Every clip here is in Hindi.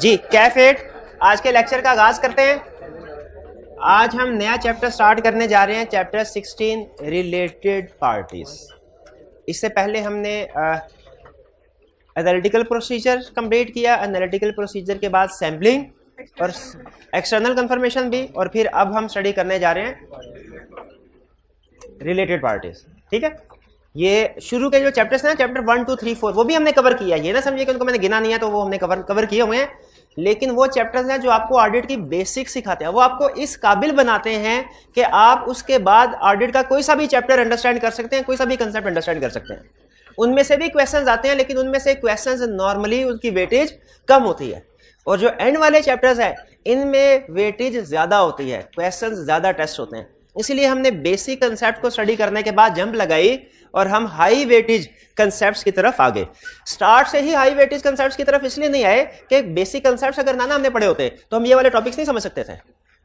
जी कैफ एट आज के लेक्चर का आगाज करते हैं आज हम नया चैप्टर स्टार्ट करने जा रहे हैं चैप्टर 16 रिलेटेड पार्टीज इससे पहले हमने एनालिटिकल प्रोसीजर कंप्लीट किया एनालिटिकल प्रोसीजर के बाद सैम्पलिंग और एक्सटर्नल कंफर्मेशन भी और फिर अब हम स्टडी करने जा रहे हैं रिलेटेड पार्टीज ठीक है ये शुरू के जो चैप्टर्स हैं chapter one two three four वो भी हमने कवर किया ये ना समझिए कि उनको मैंने गिना नहीं है तो वो हमने कवर कवर किए हुए हैं लेकिन वो चैप्टर्स हैं जो आपको ऑडिट की बेसिक सिखाते हैं वो आपको इस काबिल बनाते हैं कि आप उसके बाद ऑडिट का कोई सा भी चैप्टर अंडरस्टैंड कर सकते हैं कोई सा भी कंसेप्ट अंडरस्टैंड कर सकते हैं उनमें से भी क्वेश्चन आते हैं लेकिन उनमें से क्वेश्चन नॉर्मली उनकी वेटेज कम होती है और जो एंड वाले चैप्टर्स हैं इनमें वेटेज ज़्यादा होती है क्वेश्चन ज़्यादा टेस्ट होते हैं इसलिए हमने बेसिक कंसेप्ट को स्टडी करने के बाद जंप लगाई और हम हाई वेटेज कंसेप्ट की तरफ आ गए स्टार्ट से ही हाई वेटेज कंसेप्ट की तरफ इसलिए नहीं आए कि बेसिक कंसेप्ट अगर ना ना हमने पढ़े होते तो हम ये वाले टॉपिक्स नहीं समझ सकते थे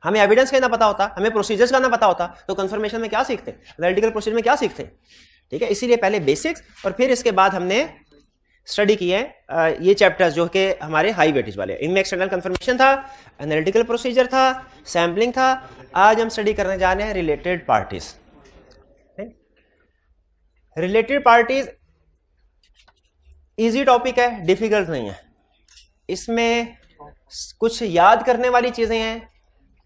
हमें एविडेंस का ना पता होता हमें प्रोसीजर्स का ना पता होता तो कंफर्मेशन में क्या सीखते एनालिटिकल प्रोसीजर में क्या सीखते ठीक है इसीलिए पहले बेसिक्स और फिर इसके बाद हमने स्टडी किए ये चैप्टर्स जो कि हमारे हाई वेटेज वाले इनमें एक्सटर्नल कंफर्मेशन था एनालिटिकल प्रोसीजर था सैम्पलिंग था आज हम स्टडी करने जा रहे हैं related parties related parties easy topic है डिफिकल्ट नहीं है इसमें कुछ याद करने वाली चीजें हैं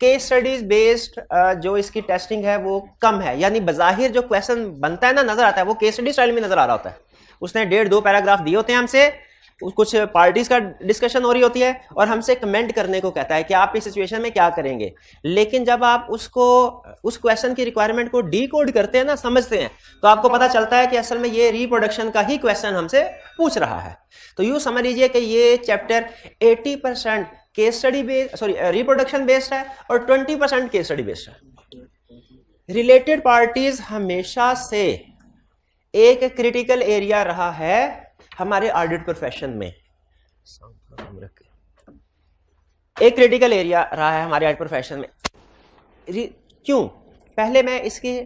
केस स्टडीज बेस्ड जो इसकी टेस्टिंग है वो कम है यानी बज़ाहिर जो क्वेश्चन बनता है ना नजर आता है वो केस स्टडी स्टाइल में नजर आ रहा होता है उसने डेढ़ दो पैराग्राफ दिए होते हैं हमसे कुछ पार्टीज का डिस्कशन हो रही होती है और हमसे कमेंट करने को कहता है कि आप इस सिचुएशन में क्या करेंगे लेकिन जब आप उसको उस क्वेश्चन की रिक्वायरमेंट को डी करते हैं ना समझते हैं तो आपको पता चलता है कि असल में ये रिप्रोडक्शन का ही क्वेश्चन हमसे पूछ रहा है तो यू समझ लीजिए कि ये चैप्टर एटी परसेंट के study based sorry reproduction based है और twenty percent case study based है रिलेटेड पार्टीज हमेशा से एक क्रिटिकल एरिया रहा है हमारे ऑडिट प्रोफेशन में एक क्रिटिकल एरिया रहा है हमारे ऑडिट प्रोफेशन में क्यों पहले मैं इसकी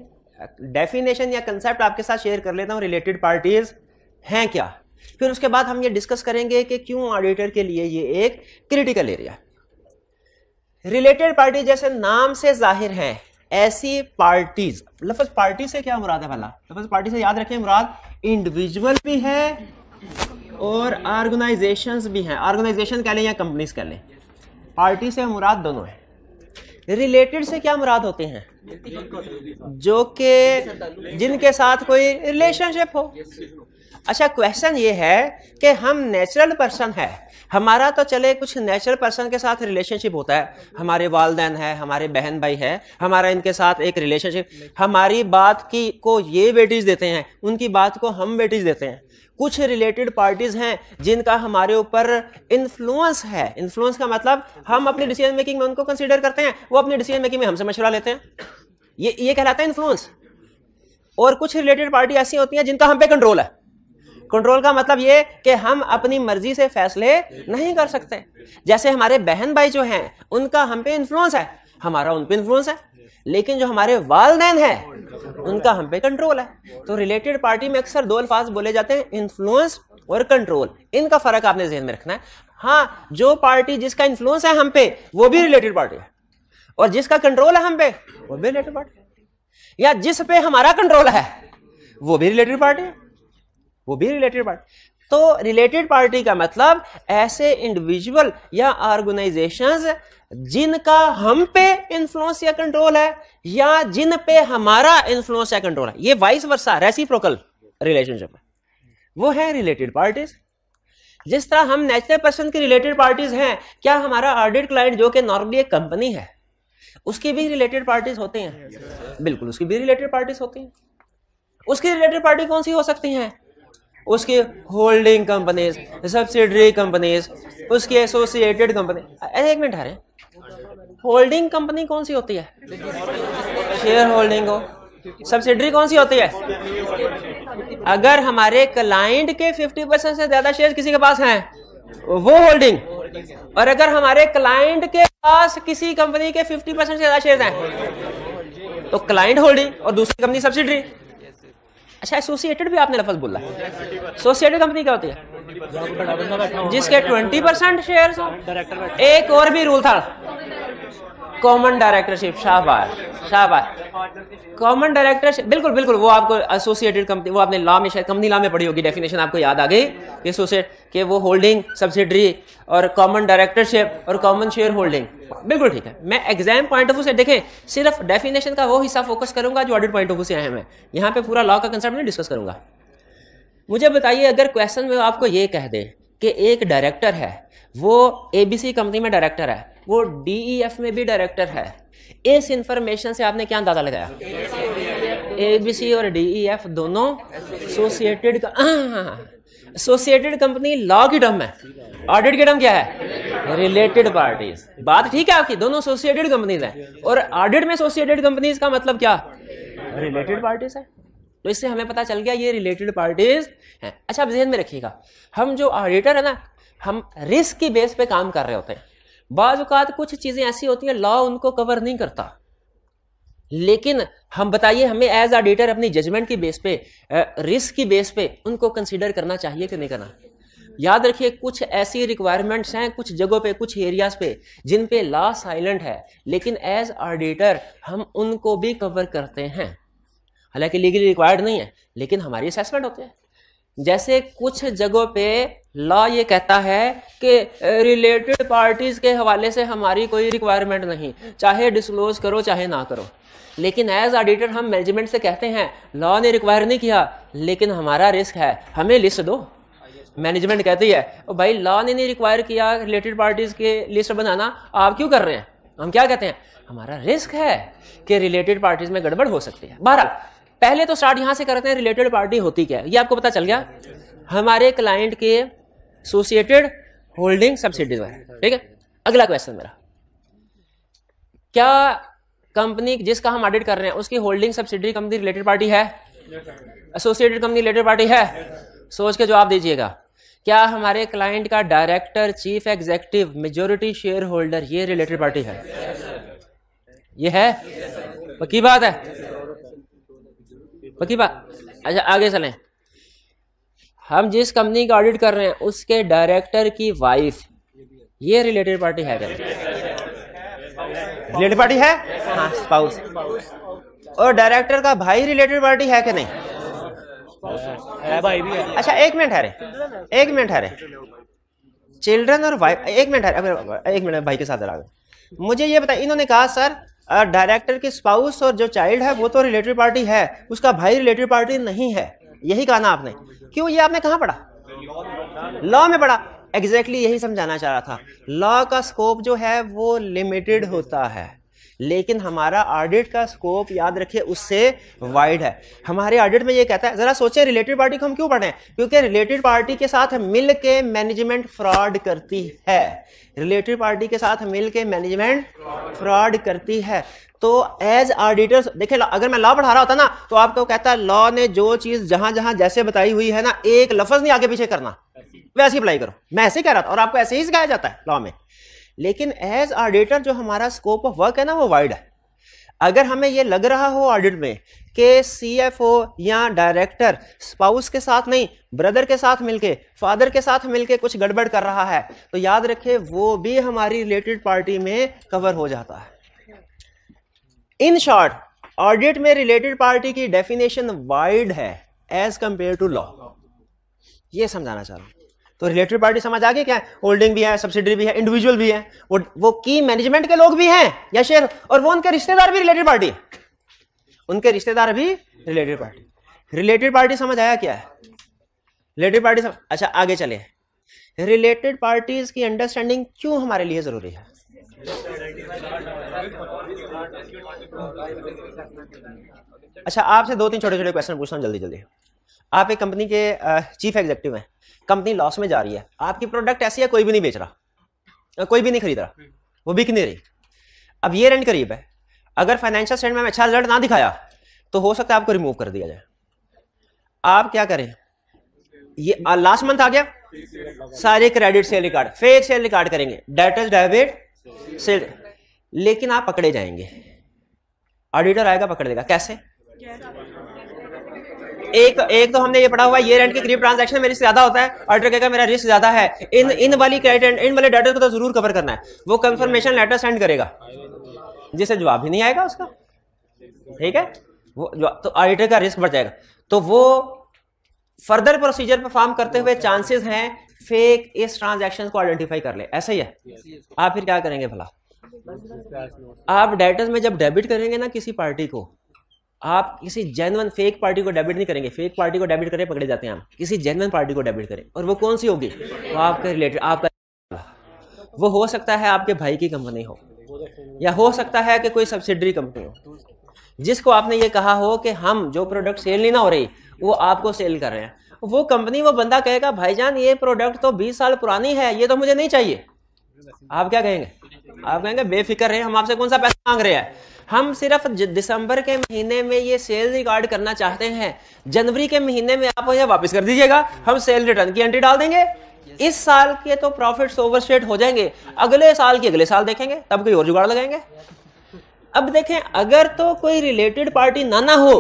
डेफिनेशन या कंसेप्ट आपके साथ शेयर कर लेता हूँ रिलेटेड पार्टीज हैं क्या फिर उसके बाद हम ये डिस्कस करेंगे कि क्यों ऑडिटर के लिए ये एक क्रिटिकल एरिया रिलेटेड पार्टी जैसे नाम से जाहिर हैं ऐसी पार्टीज लफज पार्टी से क्या मुराद है भला लफज तो पार्टी से याद रखें मुराद इंडिविजुअल भी है और ऑर्गेनाइजेशन भी हैं ऑर्गेनाइजेशन कह लें या कंपनीज कह लें पार्टी से मुराद दोनों है रिलेटेड से क्या मुराद होते हैं जो कि जिनके साथ कोई रिलेशनशिप हो अच्छा क्वेश्चन ये है कि हम नेचुरल पर्सन है हमारा तो चले कुछ नेचुरल पर्सन के साथ रिलेशनशिप होता है हमारे वालदेन है हमारे बहन भाई है हमारा इनके साथ एक रिलेशनशिप हमारी बात की को ये वेटेज देते हैं उनकी बात को हम वेटेज देते हैं कुछ रिलेटेड पार्टीज हैं जिनका हमारे ऊपर इन्फ्लुएंस है इन्फ्लुएंस का मतलब हम अपनी डिसीजन मेकिंग में उनको कंसिडर करते हैं वो अपनी डिसीजन मेकिंग में हमसे मशवरा लेते हैं ये ये कहलाता है इन्फ्लुएंस और कुछ रिलेटेड पार्टी ऐसी होती हैं जिनका हम पे कंट्रोल है कंट्रोल का मतलब ये कि हम अपनी मर्जी से फैसले नहीं कर सकते जैसे हमारे बहन भाई जो हैं उनका हम पे इन्फ्लुएंस है हमारा उन पर इन्फ्लुएंस है लेकिन जो हमारे वालदेन हैं उनका हम पे कंट्रोल है तो रिलेटेड पार्टी में अक्सर दो अल्फाज बोले जाते हैं इन्फ्लुएंस और कंट्रोल इनका फर्क आपने जहन में रखना है हाँ जो पार्टी जिसका इन्फ्लुएंस है हम पे वो भी रिलेटेड पार्टी है और जिसका कंट्रोल है हम पे वो भी रिलेटेड पार्टी या जिस पे हमारा कंट्रोल है वो भी रिलेटेड पार्टी है वो भी रिलेटेड पार्टी तो रिलेटेड पार्टी का मतलब ऐसे इंडिविजुअल या ऑर्गेनाइजेशंस जिनका हम पे इन्फ्लुएंस या कंट्रोल है या जिन पे हमारा इन्फ्लुएंस या कंट्रोल है ये वाइस वर्षा रेसिप्रोकल रिलेशनशिप है वो है रिलेटेड पार्टीज जिस तरह हम नेचुरल पर्सन की रिलेटेड पार्टीज हैं क्या हमारा ऑडिट क्लाइंट जो कि नॉर्मली एक कंपनी है उसकी भी रिलेटेड पार्टीज होते हैं yes, बिल्कुल उसकी भी रिलेटेड पार्टीज होती हैं उसकी रिलेटेड पार्टी कौन सी हो सकती हैं उसकी होल्डिंग कंपनीज सब्सिडरी कंपनीज उसकी एसोसिएटेड कंपनी एक मिनट आ रहे हैं होल्डिंग कंपनी कौन सी होती है शेयर होल्डिंग हो सब्सिडरी कौन सी होती है अगर हमारे क्लाइंट के 50 परसेंट से ज्यादा शेयर किसी के पास हैं वो होल्डिंग और अगर हमारे क्लाइंट के पास किसी कंपनी के 50 परसेंट से ज्यादा शेयर हैं तो क्लाइंट होल्डिंग और दूसरी कंपनी सब्सिडरी अच्छा एसोसिएटेड भी आपने लफज बोला एसोसिएटेड कंपनी क्या होती है जिसके 20 परसेंट शेयर एक और भी रूल था common directorship Shahbaz Shahbaz common directorship बिल्कुल बिल्कुल वो आपको एसोसिएटेड कंपनी वो आपने लॉ में शायद कंपनी लॉ में पढ़ी होगी डेफिनेशन आपको याद आ गई कि एसोसिएट के वो होल्डिंग सब्सिडरी और कॉमन डायरेक्टरशिप और कॉमन शेयर होल्डिंग बिल्कुल ठीक है मैं एग्जाम पॉइंट ऑफ व्यू से देखें सिर्फ डेफिनेशन का वो हिस्सा फोकस करूंगा जो ऑडिट पॉइंट ऑफ व्यू से अहम मैं यहाँ पे पूरा लॉ का कंसेप्ट नहीं डिस्कस करूंगा मुझे बताइए अगर क्वेश्चन में आपको ये कह दे कि एक डायरेक्टर है वो एबीसी कंपनी में डायरेक्टर है वो डीईएफ e में भी डायरेक्टर है इस इंफॉर्मेशन से आपने क्या अंदाजा लगाया एबीसी और डीईएफ e दोनों एसोसिएटेड एसोसिएटेड कंपनी लॉ की टर्म है ऑडिट की टर्म क्या है रिलेटेड पार्टीज बात ठीक है आपकी दोनों एसोसिएटेड कंपनीज हैं और ऑडिट में एसोसिएटेड कंपनीज का मतलब क्या रिलेटेड पार्टीज है तो इससे हमें पता चल गया ये रिलेटेड पार्टीज हैं अच्छा आप जहन में रखिएगा हम जो ऑडिटर है ना हम रिस्क की बेस पे काम कर रहे होते हैं बाज़ात कुछ चीज़ें ऐसी होती हैं लॉ उनको कवर नहीं करता लेकिन हम बताइए हमें एज ऑडिटर अपनी जजमेंट की बेस पे रिस्क की बेस पे उनको कंसिडर करना चाहिए कि नहीं करना याद रखिए कुछ ऐसी रिक्वायरमेंट्स हैं कुछ जगहों पे कुछ एरियाज पे जिन पे लॉ साइलेंट है लेकिन एज ऑडिटर हम उनको भी कवर करते हैं हालांकि लीगली रिक्वायर्ड नहीं है लेकिन हमारी असेसमेंट होते हैं जैसे कुछ जगहों पे लॉ ये कहता है कि रिलेटेड पार्टीज के हवाले से हमारी कोई रिक्वायरमेंट नहीं चाहे डिस्क्लोज करो चाहे ना करो लेकिन एज ऑडिटर हम मैनेजमेंट से कहते हैं लॉ ने रिक्वायर नहीं किया लेकिन हमारा रिस्क है हमें लिस्ट दो मैनेजमेंट कहती है ओ भाई लॉ ने नहीं रिक्वायर किया रिलेटेड पार्टीज के लिस्ट बनाना आप क्यों कर रहे हैं हम क्या कहते हैं हमारा रिस्क है कि रिलेटेड पार्टीज में गड़बड़ हो सकती है बहरहाल पहले तो स्टार्ट यहां से करते हैं रिलेटेड पार्टी होती क्या है ये आपको पता चल गया हमारे क्लाइंट के एसोसिएटेड होल्डिंग सब्सिडीज वगैरह ठीक है अगला क्वेश्चन मेरा क्या कंपनी जिसका हम ऑडिट कर रहे हैं उसकी holding subsidy company related party है एसोसिएटेड कंपनी रिलेटेड पार्टी है सोच के जवाब दीजिएगा क्या हमारे क्लाइंट का director chief executive majority share holder ये रिलेटेड पार्टी है ये है पक्की बात है पक्की बात अच्छा आगे चलें हम जिस कंपनी का ऑडिट कर रहे हैं उसके डायरेक्टर की वाइफ ये रिलेटेड पार्टी है रिलेटेड पार्टी है हाँ स्पाउस और डायरेक्टर का भाई रिलेटेड पार्टी है कि नहीं भाई भी है अच्छा एक मिनट है एक मिनट है चिल्ड्रन और वाइफ एक मिनट है एक मिनट भाई के साथ लगा मुझे ये बताया इन्होंने कहा सर डायरेक्टर की स्पाउस और जो चाइल्ड है वो तो रिलेटेड पार्टी है उसका भाई रिलेटेड पार्टी नहीं है यही कहा ना आपने क्यों ये आपने कहा पढ़ा लॉ में पढ़ा एग्जैक्टली यही समझाना चाह रहा था लॉ का स्कोप जो है वो लिमिटेड होता है लेकिन हमारा ऑडिट का स्कोप याद रखिए उससे वाइड है हमारे ऑडिट में ये कहता है जरा सोचें रिलेटेड पार्टी को हम क्यों पढ़े क्योंकि रिलेटेड पार्टी के साथ मिलके मैनेजमेंट फ्रॉड करती है रिलेटेड पार्टी के साथ मिलकर मैनेजमेंट फ्रॉड करती है तो एज ऑडिटर्स देखिए अगर मैं लॉ पढ़ा रहा होता ना तो आपको कहता है लॉ ने जो चीज जहां जहां जैसे बताई हुई है ना एक लफज नहीं आगे पीछे करना वैसे अप्लाई करो मैं ऐसे कह रहा था और आपको ऐसे ही सिखाया जाता है लॉ में लेकिन एज ऑडिटर जो हमारा स्कोप ऑफ वर्क है ना वो वाइड है अगर हमें ये लग रहा हो ऑडिट में कि सीएफओ या डायरेक्टर स्पाउस के साथ नहीं ब्रदर के साथ मिलके फादर के साथ मिलके कुछ गड़बड़ कर रहा है तो याद रखे वो भी हमारी रिलेटेड पार्टी में कवर हो जाता है इन शॉर्ट ऑडिट में रिलेटेड पार्टी की डेफिनेशन वाइड है एज कंपेयर टू लॉ ये समझाना चाह रहा हूं तो रिलेटेड पार्टी समझ आ गई क्या होल्डिंग भी है सब्सिडी भी है इंडिविजुअल भी है वो वो की मैनेजमेंट के लोग भी हैं या शेयर और वो उनके रिश्तेदार भी रिलेटेड पार्टी उनके रिश्तेदार भी रिलेटेड पार्टी रिलेटेड पार्टी समझ आया क्या है रिलेटेड पार्टी अच्छा आगे चले रिलेटेड पार्टीज की अंडरस्टैंडिंग क्यों हमारे लिए जरूरी है अच्छा आपसे दो तीन छोटे छोटे क्वेश्चन पूछता हूँ जल्दी जल्दी आप एक कंपनी के चीफ एग्जीक्यूटिव हैं कंपनी लॉस में जा रही है आपकी प्रोडक्ट ऐसी है कोई भी नहीं बेच रहा कोई भी नहीं खरीद रहा वो बिक नहीं रही अब ये रेंट करीब है अगर फाइनेंशियल स्टेट में अच्छा रिजल्ट ना दिखाया तो हो सकता है आपको रिमूव कर दिया जाए आप क्या करें ये लास्ट मंथ आ गया सारे credit sale record fake sale record करेंगे डेटर्स डेबिट सेल लेकिन आप पकड़े जाएंगे ऑडिटर आएगा पकड़ देगा कैसे एक एक तो हमने ये पढ़ा हुआ है ये रेंट के करीब ट्रांजेक्शन मेरे से ज्यादा होता है ऑर्डर करेगा मेरा रिस्क ज्यादा है इन इन वाली क्रेडिट इन वाले डाटा को तो जरूर कवर करना है वो कंफर्मेशन लेटर सेंड करेगा जिसे जवाब ही नहीं आएगा उसका ठीक है वो तो ऑडिटर का रिस्क बढ़ जाएगा तो वो फर्दर प्रोसीजर परफॉर्म करते हुए चांसेस हैं फेक इस ट्रांजैक्शन को आइडेंटिफाई कर ले ऐसा ही है आप फिर क्या करेंगे भला आप डेटर्स में जब डेबिट करेंगे ना किसी पार्टी को आप किसी जेनवन फेक पार्टी को डेबिट नहीं करेंगे फेक पार्टी को डेबिट करें पकड़े जाते हैं आप किसी जेनवन पार्टी को डेबिट करें और वो कौन सी होगी वो आपके रिलेटेड आपका वो हो सकता है आपके भाई की कंपनी हो या हो सकता है कि कोई सब्सिडरी कंपनी हो जिसको आपने ये कहा हो कि हम जो प्रोडक्ट सेल नहीं ना हो रही वो आपको सेल कर रहे हैं वो कंपनी वो बंदा कहेगा भाईजान ये प्रोडक्ट तो 20 साल पुरानी है ये तो मुझे नहीं चाहिए आप क्या कहेंगे आप कहेंगे बेफिक्र हैं हम आपसे कौन सा पैसा मांग रहे हैं हम सिर्फ दिसंबर के महीने में ये सेल रिकॉर्ड करना चाहते हैं जनवरी के महीने में आप मुझे वापस कर दीजिएगा हम सेल रिटर्न की एंट्री डाल देंगे इस साल के तो प्रॉफिट्स ओवरस्टेट हो जाएंगे अगले साल के अगले साल देखेंगे तब कोई और जुगाड़ लगाएंगे अब देखें अगर तो कोई रिलेटेड पार्टी ना ना हो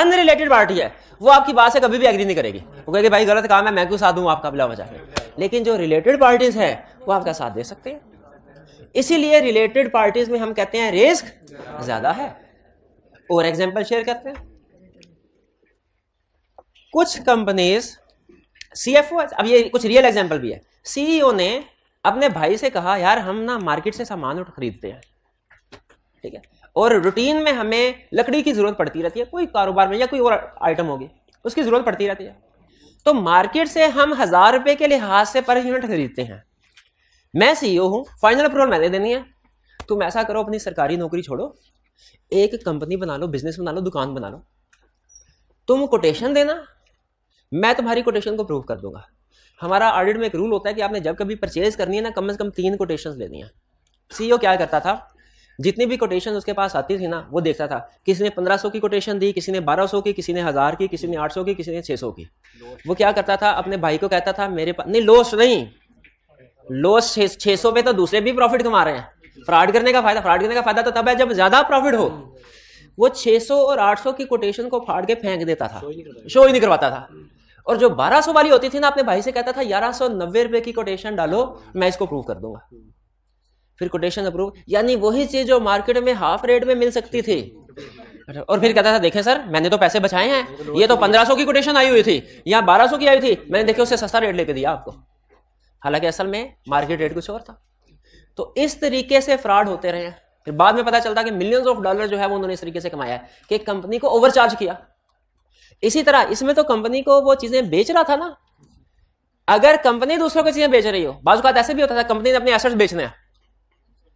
अनरिलेटेड पार्टी है वो आपकी बात से कभी भी एग्री नहीं करेगी वो कहेगी भाई गलत काम है मैं क्यों साथ दूँ आपका बिला मजा लेकिन जो रिलेटेड पार्टीज है वो आपका साथ दे सकते हैं इसीलिए रिलेटेड पार्टीज में हम कहते हैं रिस्क ज्यादा है और एग्जाम्पल शेयर करते हैं कुछ कंपनीज सी एफ अब ये कुछ रियल एग्जाम्पल भी है सीईओ e ने अपने भाई से कहा यार हम ना मार्केट से सामान खरीदते हैं ठीक है और रूटीन में हमें लकड़ी की जरूरत पड़ती रहती है कोई कारोबार में या कोई और आइटम होगी उसकी जरूरत पड़ती रहती है तो मार्केट से हम हजार रुपए के लिहाज से पर यूनिट खरीदते हैं मैं सीईओ e हूँ फाइनल अप्रूवल मैंने देनी है तुम ऐसा करो अपनी सरकारी नौकरी छोड़ो एक कंपनी बना लो बिजनेस बना लो दुकान बना लो तुम कोटेशन देना मैं तुम्हारी कोटेशन को प्रूव कर दूंगा हमारा ऑडिट में एक रूल होता है कि आपने जब कभी परचेज करनी है ना कम से कम तीन कोटेशन लेनी है सीईओ e क्या करता था जितनी भी कोटेशन उसके पास आती थी ना वो देखता था किसी ने 1500 की कोटेशन दी किसी ने 1200 की किसी ने हज़ार की किसी ने 800 की किसी ने 600 की वो क्या करता था अपने भाई को कहता था मेरे पास नहीं लोस्ट नहीं लोएस्ट छह सौ पे तो दूसरे भी प्रॉफिट कमा रहे हैं फ्रॉड करने का फायदा फ्रॉड करने का फायदा तो तब है जब ज्यादा प्रॉफिट हो वो 600 और 800 की कोटेशन को फाड़ के फेंक देता था शो ही नहीं करवाता था और जो 1200 वाली होती थी ना अपने भाई से कहता था ग्यारह सौ नब्बे रुपए की कोटेशन डालो मैं इसको अप्रूव कर दूंगा फिर कोटेशन अप्रूव यानी वही चीज जो मार्केट में हाफ रेट में मिल सकती थी और फिर कहता था देखें सर मैंने तो पैसे बचाए हैं ये तो 1500 की कोटेशन आई हुई थी बारह 1200 की आई थी मैंने देखे उससे सस्ता रेट लेके दिया आपको हालांकि असल में मार्केट रेट कुछ और था तो इस तरीके से फ्रॉड होते रहे फिर बाद में पता चलता कि मिलियंस ऑफ डॉलर जो है वो उन्होंने इस तरीके से कमाया है कि कंपनी को ओवरचार्ज किया इसी तरह इसमें तो कंपनी को वो चीजें बेच रहा था ना अगर कंपनी दूसरों को चीजें बेच रही हो का ऐसे भी होता था कंपनी ने अपने एसेट्स बेचने हैं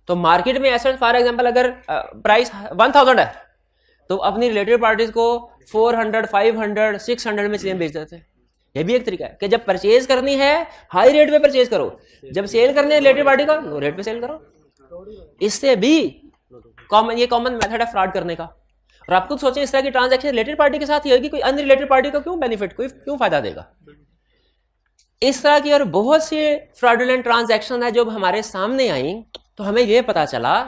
तो मार्केट में एसेट फॉर एग्जाम्पल अगर प्राइस वन थाउजेंड है तो अपनी रिलेटेड पार्टीज को four hundred five hundred six hundred में चीजें बेच देते हैं ये भी एक तरीका है कि जब परचेज करनी है हाई रेट पे परचेज करो जब सेल करनी है रिलेटेड पार्टी का लो रेट पे सेल करो इससे भी कॉमन ये कॉमन मेथड है फ्रॉड करने का और आप खुद सोचें इस तरह की ट्रांजेक्शन रिलेटेड पार्टी के साथ ही होगी कोई अनरिलेटेड पार्टी का क्यों बेनिफिट कोई क्यों फायदा देगा इस तरह की और बहुत सी फ्रॉडुलेंट ट्रांजेक्शन है जो हमारे सामने आई तो हमें यह पता चला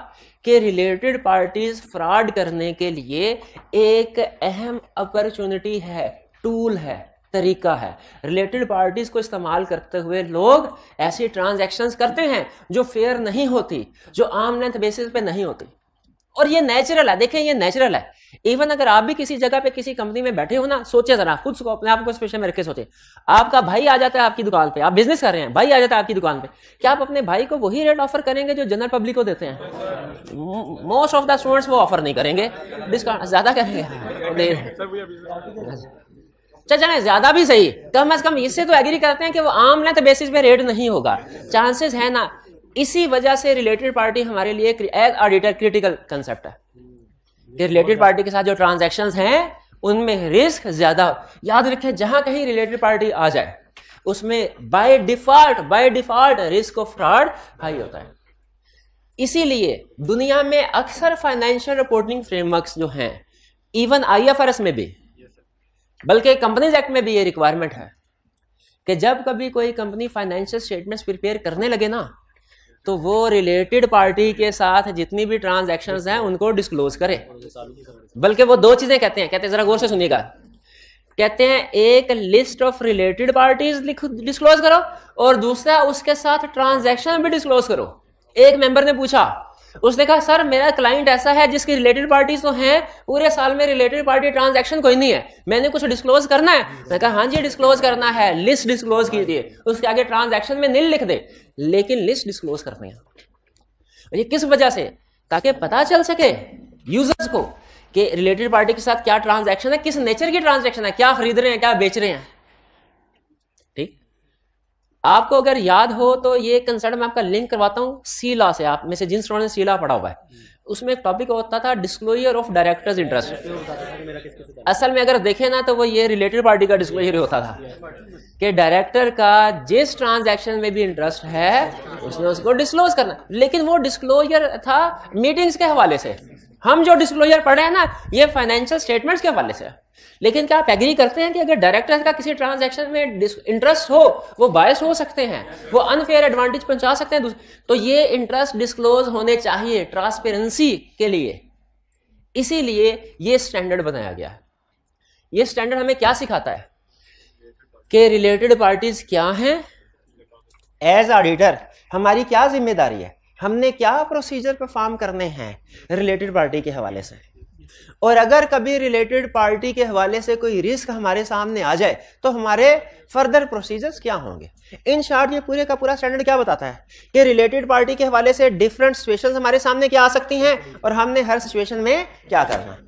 कि रिलेटेड पार्टीज फ्रॉड करने के लिए एक अहम अपॉर्चुनिटी है टूल है तरीका है रिलेटेड पार्टीज को इस्तेमाल करते हुए लोग ऐसी ट्रांजेक्शन करते हैं जो फेयर नहीं होती जो आम लेंथ बेसिस पे नहीं होती और ये नेचुरल है देखें ये नेचुरल है इवन अगर आप भी किसी जगह पे किसी कंपनी में बैठे हो ना सोचे जरा खुद को अपने आप को स्पेशल में रखे सोचे आपका भाई आ जाता है आपकी दुकान पे आप बिजनेस कर रहे हैं भाई आ जाता है आपकी दुकान पे क्या आप अपने भाई को वही रेट ऑफर करेंगे जो जनरल पब्लिक को देते हैं मोस्ट ऑफ द स्टूडेंट्स वो ऑफर नहीं करेंगे डिस्काउंट ज्यादा करेंगे चाहे जाने ज्यादा भी सही कम अज कम इससे तो एग्री करते हैं कि वो आम लेंथ बेसिस तो पे रेट नहीं होगा चांसेस है ना इसी वजह से रिलेटेड पार्टी हमारे लिए एज ऑडिटर क्रिटिकल कंसेप्ट है कि रिलेटेड पार्टी के साथ जो ट्रांजेक्शन हैं उनमें रिस्क ज्यादा याद रखें जहां कहीं रिलेटेड पार्टी आ जाए उसमें by default by default risk of fraud high होता है इसीलिए दुनिया में अक्सर फाइनेंशियल रिपोर्टिंग फ्रेमवर्क्स जो हैं इवन आईएफआरएस में भी बल्कि कंपनीज एक्ट में भी ये रिक्वायरमेंट है कि जब कभी कोई कंपनी फाइनेंशियल स्टेटमेंट्स प्रिपेयर करने लगे ना तो वो रिलेटेड पार्टी के साथ जितनी भी ट्रांजेक्शन हैं उनको डिस्क्लोज करें बल्कि वो दो चीजें कहते हैं कहते हैं जरा गौर से सुनिएगा कहते हैं एक list of related parties disclose करो और दूसरा उसके साथ ट्रांजेक्शन भी डिस्क्लोज करो एक मेंबर ने पूछा उसने कहा सर मेरा क्लाइंट ऐसा है जिसकी रिलेटेड पार्टीज तो हैं पूरे साल में रिलेटेड पार्टी ट्रांजैक्शन कोई नहीं है मैंने कुछ डिस्क्लोज करना है मैंने कहा हाँ जी डिस्क्लोज करना है लिस्ट डिस्क्लोज कीजिए उसके आगे ट्रांजैक्शन में नील लिख दे लेकिन लिस्ट डिस्क्लोज कर हैं ये किस वजह से ताकि पता चल सके यूजर्स को कि रिलेटेड पार्टी के साथ क्या ट्रांजैक्शन है किस नेचर की ट्रांजैक्शन है क्या खरीद रहे हैं क्या बेच रहे हैं आपको अगर याद हो तो ये कंसर्ट मैं आपका लिंक करवाता हूँ सीला से आप में से जिन स्टूडेंट ने सीला पढ़ा हुआ है उसमें एक टॉपिक होता था डिस्क्लोजर ऑफ डायरेक्टर्स इंटरेस्ट असल में अगर देखें ना तो वो ये रिलेटेड पार्टी का डिस्क्लोजर होता था कि डायरेक्टर का जिस ट्रांजैक्शन में भी इंटरेस्ट है उसने उसको डिस्क्लोज करना लेकिन वो डिस्क्लोजर था मीटिंग्स के हवाले से हम जो डिस्क्लोजर पढ़ रहे हैं ना ये फाइनेंशियल स्टेटमेंट्स के हवाले से लेकिन क्या आप एग्री करते हैं कि अगर डायरेक्टर्स का किसी ट्रांजैक्शन में इंटरेस्ट हो वो बायस हो सकते हैं वो अनफेयर एडवांटेज पहुंचा सकते हैं तो ये इंटरेस्ट डिस्क्लोज होने चाहिए ट्रांसपेरेंसी के लिए इसीलिए ये स्टैंडर्ड बनाया गया है ये स्टैंडर्ड हमें क्या सिखाता है कि रिलेटेड पार्टीज क्या हैं एज ऑडिटर हमारी क्या जिम्मेदारी है हमने क्या प्रोसीजर परफॉर्म करने हैं रिलेटेड पार्टी के हवाले से और अगर कभी रिलेटेड पार्टी के हवाले से कोई रिस्क हमारे सामने आ जाए तो हमारे फर्दर प्रोसीजर्स क्या होंगे इन शॉर्ट ये पूरे का पूरा स्टैंडर्ड क्या बताता है कि रिलेटेड पार्टी के हवाले से डिफरेंट सिचुएशंस हमारे सामने क्या आ सकती हैं और हमने हर सिचुएशन में क्या करना है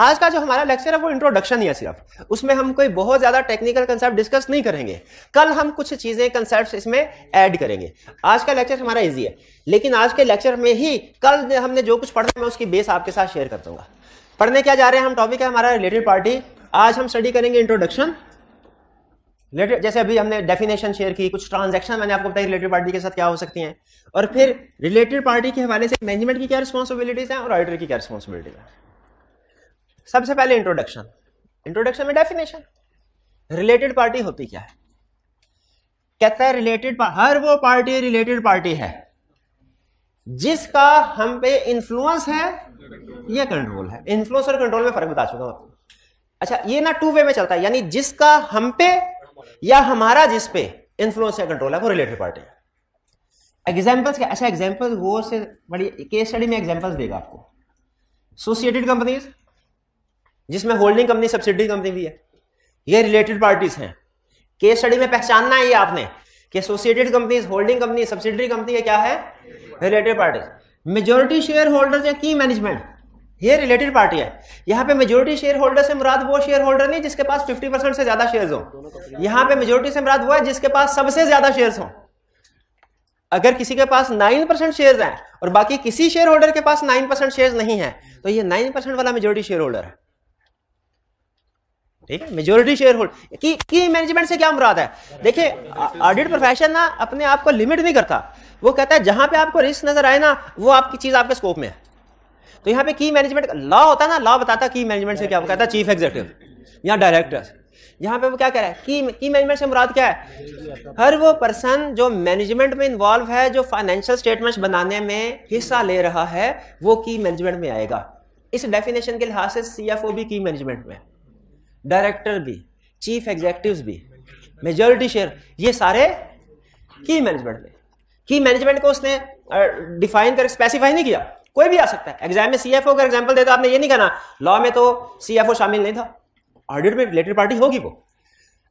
आज का जो हमारा लेक्चर है वो इंट्रोडक्शन ही है सिर्फ उसमें हम कोई बहुत ज्यादा टेक्निकल कंसेप्ट डिस्कस नहीं करेंगे कल हम कुछ चीजें कंसेप्ट इसमें ऐड करेंगे आज का लेक्चर हमारा इजी है लेकिन आज के लेक्चर में ही कल हमने जो कुछ पढ़ा मैं उसकी बेस आपके साथ शेयर कर दूंगा पढ़ने क्या जा रहे हैं हम टॉपिक है हमारा रिलेटेड पार्टी आज हम स्टडी करेंगे इंट्रोडक्शन रिलेटेड जैसे अभी हमने डेफिनेशन शेयर की कुछ ट्रांजेक्शन मैंने आपको बताया रिलेटेड पार्टी के साथ क्या हो सकती हैं और फिर रिलेटेड पार्टी के हवाले से मैनेजमेंट की क्या रिस्पॉन्सिबिलिटीज हैं और ऑडिटर की क्या रिस्पॉन्सिबिलिटीज हैं सबसे पहले इंट्रोडक्शन इंट्रोडक्शन में डेफिनेशन रिलेटेड पार्टी होती क्या है कहता है रिलेटेड हर वो पार्टी रिलेटेड पार्टी है जिसका हम पे इन्फ्लुएंस है ये कंट्रोल है इन्फ्लुएंस और कंट्रोल में फर्क बता चुका हूं अच्छा ये ना टू वे में चलता है यानी जिसका हम पे या हमारा जिस पे इन्फ्लुएंस या कंट्रोल है वो रिलेटेड पार्टी है एग्जाम्पल्स क्या अच्छा एग्जाम्पल वो से बड़ी केस स्टडी में एग्जाम्पल्स देगा आपको एसोसिएटेड कंपनीज जिसमें होल्डिंग कंपनी सब्सिडी कंपनी भी है ये रिलेटेड पार्टीज हैं केस स्टडी में पहचानना है ये आपने कि associated companies holding company subsidiary company है क्या है related parties majority share holders या की मैनेजमेंट ये रिलेटेड पार्टी है यहाँ पे मेजोरिटी शेयर होल्डर से मुराद वो शेयर होल्डर नहीं जिसके पास 50 परसेंट से ज्यादा शेयर्स हो यहाँ पे मेजोरिटी से मुराद वो है जिसके पास सबसे ज्यादा शेयर्स हो अगर किसी के पास 9 परसेंट शेयर है और बाकी किसी शेयर होल्डर के पास 9 परसेंट शेयर नहीं है तो ये 9 परसेंट वाला मेजोरिटी शेयर होल्डर है ठीक है मेजोरिटी शेयर होल्ड की की मैनेजमेंट से क्या मुराद है देखिए ऑडिट प्रोफेशन ना अपने आप को लिमिट नहीं करता वो कहता है जहां पे आपको रिस्क नजर आए ना वो आपकी चीज आपके स्कोप में है तो यहां पे की मैनेजमेंट लॉ होता है ना लॉ बताता की मैनेजमेंट से क्या कहता है चीफ एग्जीक्यूटिव या डायरेक्टर यहां पे वो क्या कह रहा है की की मैनेजमेंट से मुराद क्या है हर वो पर्सन जो मैनेजमेंट में इन्वॉल्व है जो फाइनेंशियल स्टेटमेंट बनाने में हिस्सा ले रहा है वो की मैनेजमेंट में आएगा इस डेफिनेशन के लिहाज से सी एफ ओ भी की मैनेजमेंट में है डायरेक्टर भी चीफ एग्जीक्यूटिव भी मेजोरिटी शेयर ये सारे की मैनेजमेंट में की मैनेजमेंट को उसने डिफाइन कर स्पेसिफाई नहीं किया कोई भी आ सकता है एग्जाम में सीएफओ का एग्जाम्पल देता आपने ये नहीं कहना लॉ में तो सीएफओ शामिल नहीं था ऑडिट में रिलेटेड पार्टी होगी वो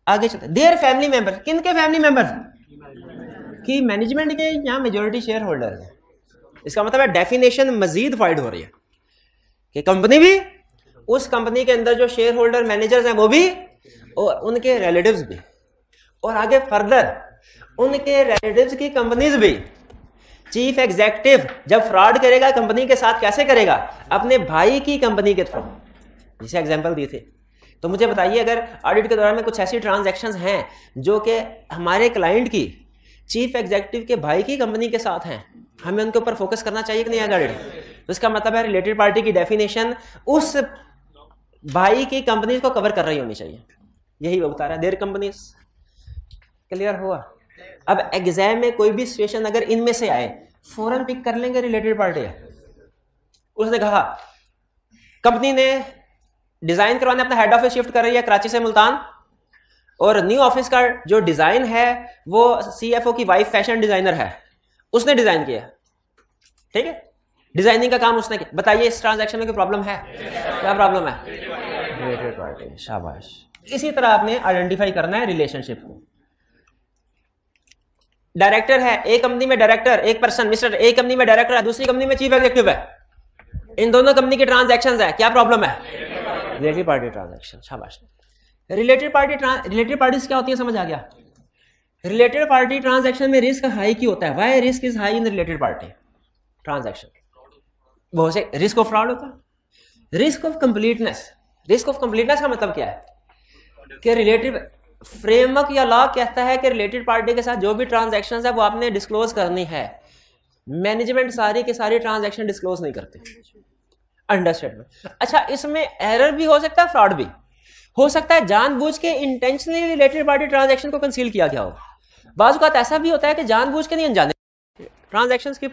आगे चलते देयर फैमिली मेंबर किन के फैमिली मेंबर की मैनेजमेंट के यहाँ मेजोरिटी शेयर होल्डर है इसका मतलब है डेफिनेशन मजीद वाइड हो रही है कि कंपनी भी उस कंपनी के अंदर जो शेयर होल्डर मैनेजर्स हैं वो भी और उनके रिलेटिव्स भी और आगे फर्दर उनके रिलेटिव्स की कंपनीज भी चीफ एग्जेक्टिव जब फ्रॉड करेगा कंपनी के साथ कैसे करेगा अपने भाई की कंपनी के थ्रू जिसे एग्जाम्पल दिए थे तो मुझे बताइए अगर ऑडिट के दौरान में कुछ ऐसी ट्रांजेक्शन हैं जो कि हमारे क्लाइंट की चीफ एग्जेक्टिव के भाई की कंपनी के साथ हैं हमें उनके ऊपर फोकस करना चाहिए कि नहीं अगर तो इसका मतलब है रिलेटेड पार्टी की डेफिनेशन उस भाई की कंपनीज को कवर कर रही होनी चाहिए यही बता रहा है देर कंपनीज क्लियर हुआ अब एग्जाम में कोई भी सिचुएशन अगर इनमें से आए फौरन पिक कर लेंगे रिलेटेड पार्टी उसने कहा कंपनी ने डिजाइन करवाने अपना हेड ऑफिस शिफ्ट कर रही है कराची से मुल्तान और न्यू ऑफिस का जो डिजाइन है वो सीएफओ की वाइफ फैशन डिजाइनर है उसने डिजाइन किया ठीक है डिजाइनिंग का काम उसने किया बताइए इस ट्रांजेक्शन में कोई प्रॉब्लम है क्या प्रॉब्लम है शाबाश इसी तरह आपने आइडेंटिफाई करना है रिलेशनशिप को डायरेक्टर है एक कंपनी में डायरेक्टर एक पर्सन मिस्टर एक कंपनी में डायरेक्टर है दूसरी कंपनी में चीफ एग्जीक्यूटिव है इन दोनों कंपनी के ट्रांजेक्शन है क्या प्रॉब्लम है रिलेटिव पार्टी ट्रांजेक्शन शाबाश रिलेटेड पार्टी रिलेटेड पार्टीज क्या होती है समझ आ गया रिलेटेड पार्टी ट्रांजेक्शन में रिस्क हाई क्यों होता है why risk is high in related party transaction बहुत से रिस्क ऑफ फ्रॉड होता risk of completeness risk of completeness का मतलब क्या है कि रिलेटिव फ्रेमवर्क या लॉ कहता है कि रिलेटेड पार्टी के साथ जो भी ट्रांजेक्शन है वो आपने डिस्क्लोज करनी है मैनेजमेंट सारी के सारी ट्रांजेक्शन डिस्क्लोज नहीं करते अंडरस्टैंड अच्छा इसमें एरर भी हो सकता है फ्रॉड भी हो सकता है जानबूझ के इंटेंशनली रिलेटेड पार्टी ट्रांजेक्शन को कंसील किया गया हो बाजू का ऐसा भी होता है कि जानबूझ के नहीं अनजाने ट्रांजैक्शंस की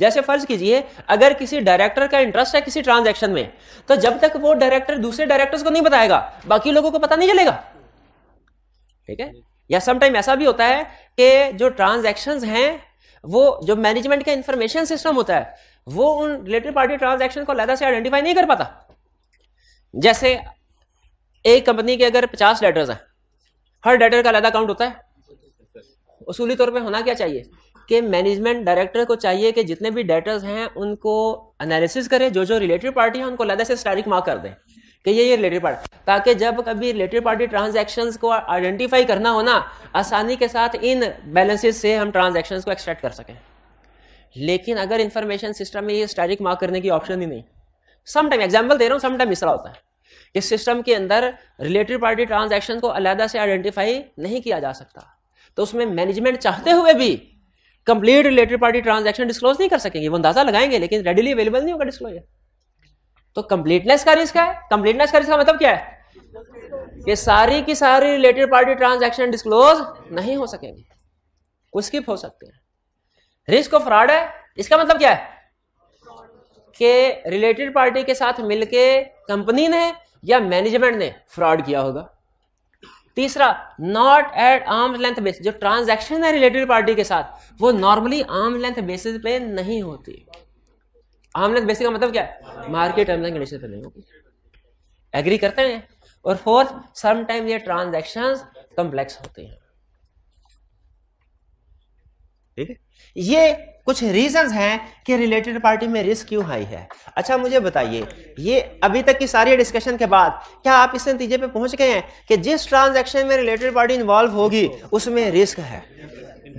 जैसे फर्ज कीजिए अगर किसी डायरेक्टर का इंटरेस्ट है किसी ट्रांजैक्शन में तो जब तक वो डायरेक्टर दूसरे डायरेक्टर्स को नहीं बताएगा बाकी लोगों को पता नहीं चलेगा ठीक है या समटाइम ऐसा भी होता है कि जो ट्रांजेक्शन हैं वो जो मैनेजमेंट का इंफॉर्मेशन सिस्टम होता है वो उन रिलेटेड पार्टी ट्रांजेक्शन को लहदा से आइडेंटिफाई नहीं कर पाता जैसे एक कंपनी के अगर पचास डेटर्स हैं हर डेटर का अलहदा अकाउंट होता है उसूली तौर पे होना क्या चाहिए कि मैनेजमेंट डायरेक्टर को चाहिए कि जितने भी डेटर्स हैं उनको एनालिसिस करें जो जो रिलेटिव पार्टी है उनको अलग से स्टारिक मार्क कर दें कि ये ये रिलेटिव पार्टी ताकि जब कभी रिलेटिव पार्टी ट्रांजेक्शन को आइडेंटिफाई करना हो ना आसानी के साथ इन बैलेंसेज से हम ट्रांजेक्शन को एक्सट्रैक्ट कर सकें लेकिन अगर इन्फॉर्मेशन सिस्टम में ये स्टारिक मार्क करने की ऑप्शन ही नहीं समटाइम एग्जाम्पल दे रहा हूँ समटाइम इस होता है इस सिस्टम के अंदर रिलेटिव पार्टी ट्रांजेक्शन को अलहदा से आइडेंटिफाई नहीं किया जा सकता तो उसमें मैनेजमेंट चाहते हुए भी complete related party transaction disclose नहीं कर सकेंगे वो अंदाजा लगाएंगे लेकिन रेडिली अवेलेबल नहीं होगा डिस्क्लोजर तो कंप्लीटनेस का रिस्क है कंप्लीटनेस का रिस्क का मतलब क्या है कि सारी की सारी रिलेटेड पार्टी ट्रांजेक्शन डिस्क्लोज नहीं हो सकेंगे कुछ स्किप हो सकते हैं रिस्क ऑफ फ्रॉड है इसका मतलब क्या है कि रिलेटेड पार्टी के साथ मिलके कंपनी ने या मैनेजमेंट ने फ्रॉड किया होगा तीसरा not at arm length base जो ट्रांजेक्शन है रिलेटेड पार्टी के साथ वो नॉर्मली आर्म लेंथ बेसिस पे नहीं होती आर्म लेंथ बेसिस का मतलब क्या है मार्केट टर्म्स एंड कंडीशन पे नहीं होती एग्री करते हैं और फोर्थ समटाइम ये ट्रांजेक्शन कॉम्प्लेक्स होते हैं ठीक है ये कुछ रीजंस हैं कि रिलेटेड पार्टी में रिस्क क्यों हाई है अच्छा मुझे बताइए ये अभी तक की सारी डिस्कशन के बाद क्या आप इस नतीजे पे पहुंच गए हैं कि जिस ट्रांजैक्शन में रिलेटेड पार्टी इन्वॉल्व होगी उसमें रिस्क है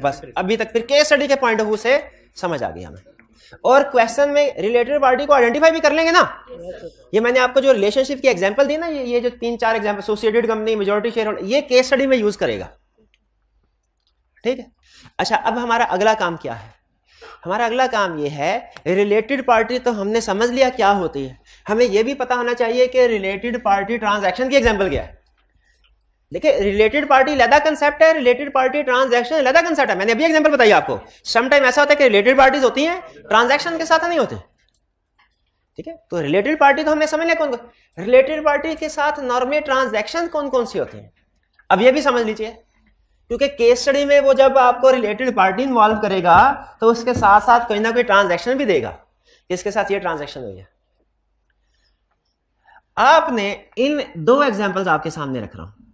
बस अभी तक फिर केस स्टडी के पॉइंट ऑफ व्यू से समझ आ गया हमें और क्वेश्चन में रिलेटेड पार्टी को आइडेंटिफाई भी कर लेंगे ना ये मैंने आपको जो रिलेशनशिप की एग्जाम्पल दी ना ये जो तीन चार example associated company majority share holder ये केस स्टडी में यूज करेगा ठीक है अच्छा अब हमारा अगला काम क्या है हमारा अगला काम ये है रिलेटेड पार्टी तो हमने समझ लिया क्या होती है हमें यह भी पता होना चाहिए कि रिलेटेड पार्टी ट्रांजैक्शन की एग्जांपल क्या है देखिए रिलेटेड पार्टी लदा कंसेप्ट है रिलेटेड पार्टी ट्रांजेक्शन लदा कंसेप्ट है मैंने अभी एग्जाम्पल बताई आपको समटाइम ऐसा होता है कि रिलेटेड पार्टीज होती हैं ट्रांजेक्शन के साथ नहीं होते ठीक है तो रिलेटेड पार्टी तो हमें समझ लिया कौन कौन रिलेटेड पार्टी के साथ नॉर्मल ट्रांजेक्शन कौन कौन सी होती हैं अब ये भी समझ लीजिए क्योंकि केस स्टडी में वो जब आपको रिलेटेड पार्टी इन्वॉल्व करेगा तो उसके साथ साथ कोई ना कोई ट्रांजेक्शन भी देगा इसके साथ ये ट्रांजेक्शन हो गया आपने इन दो एग्जाम्पल्स आपके सामने रख रहा हूं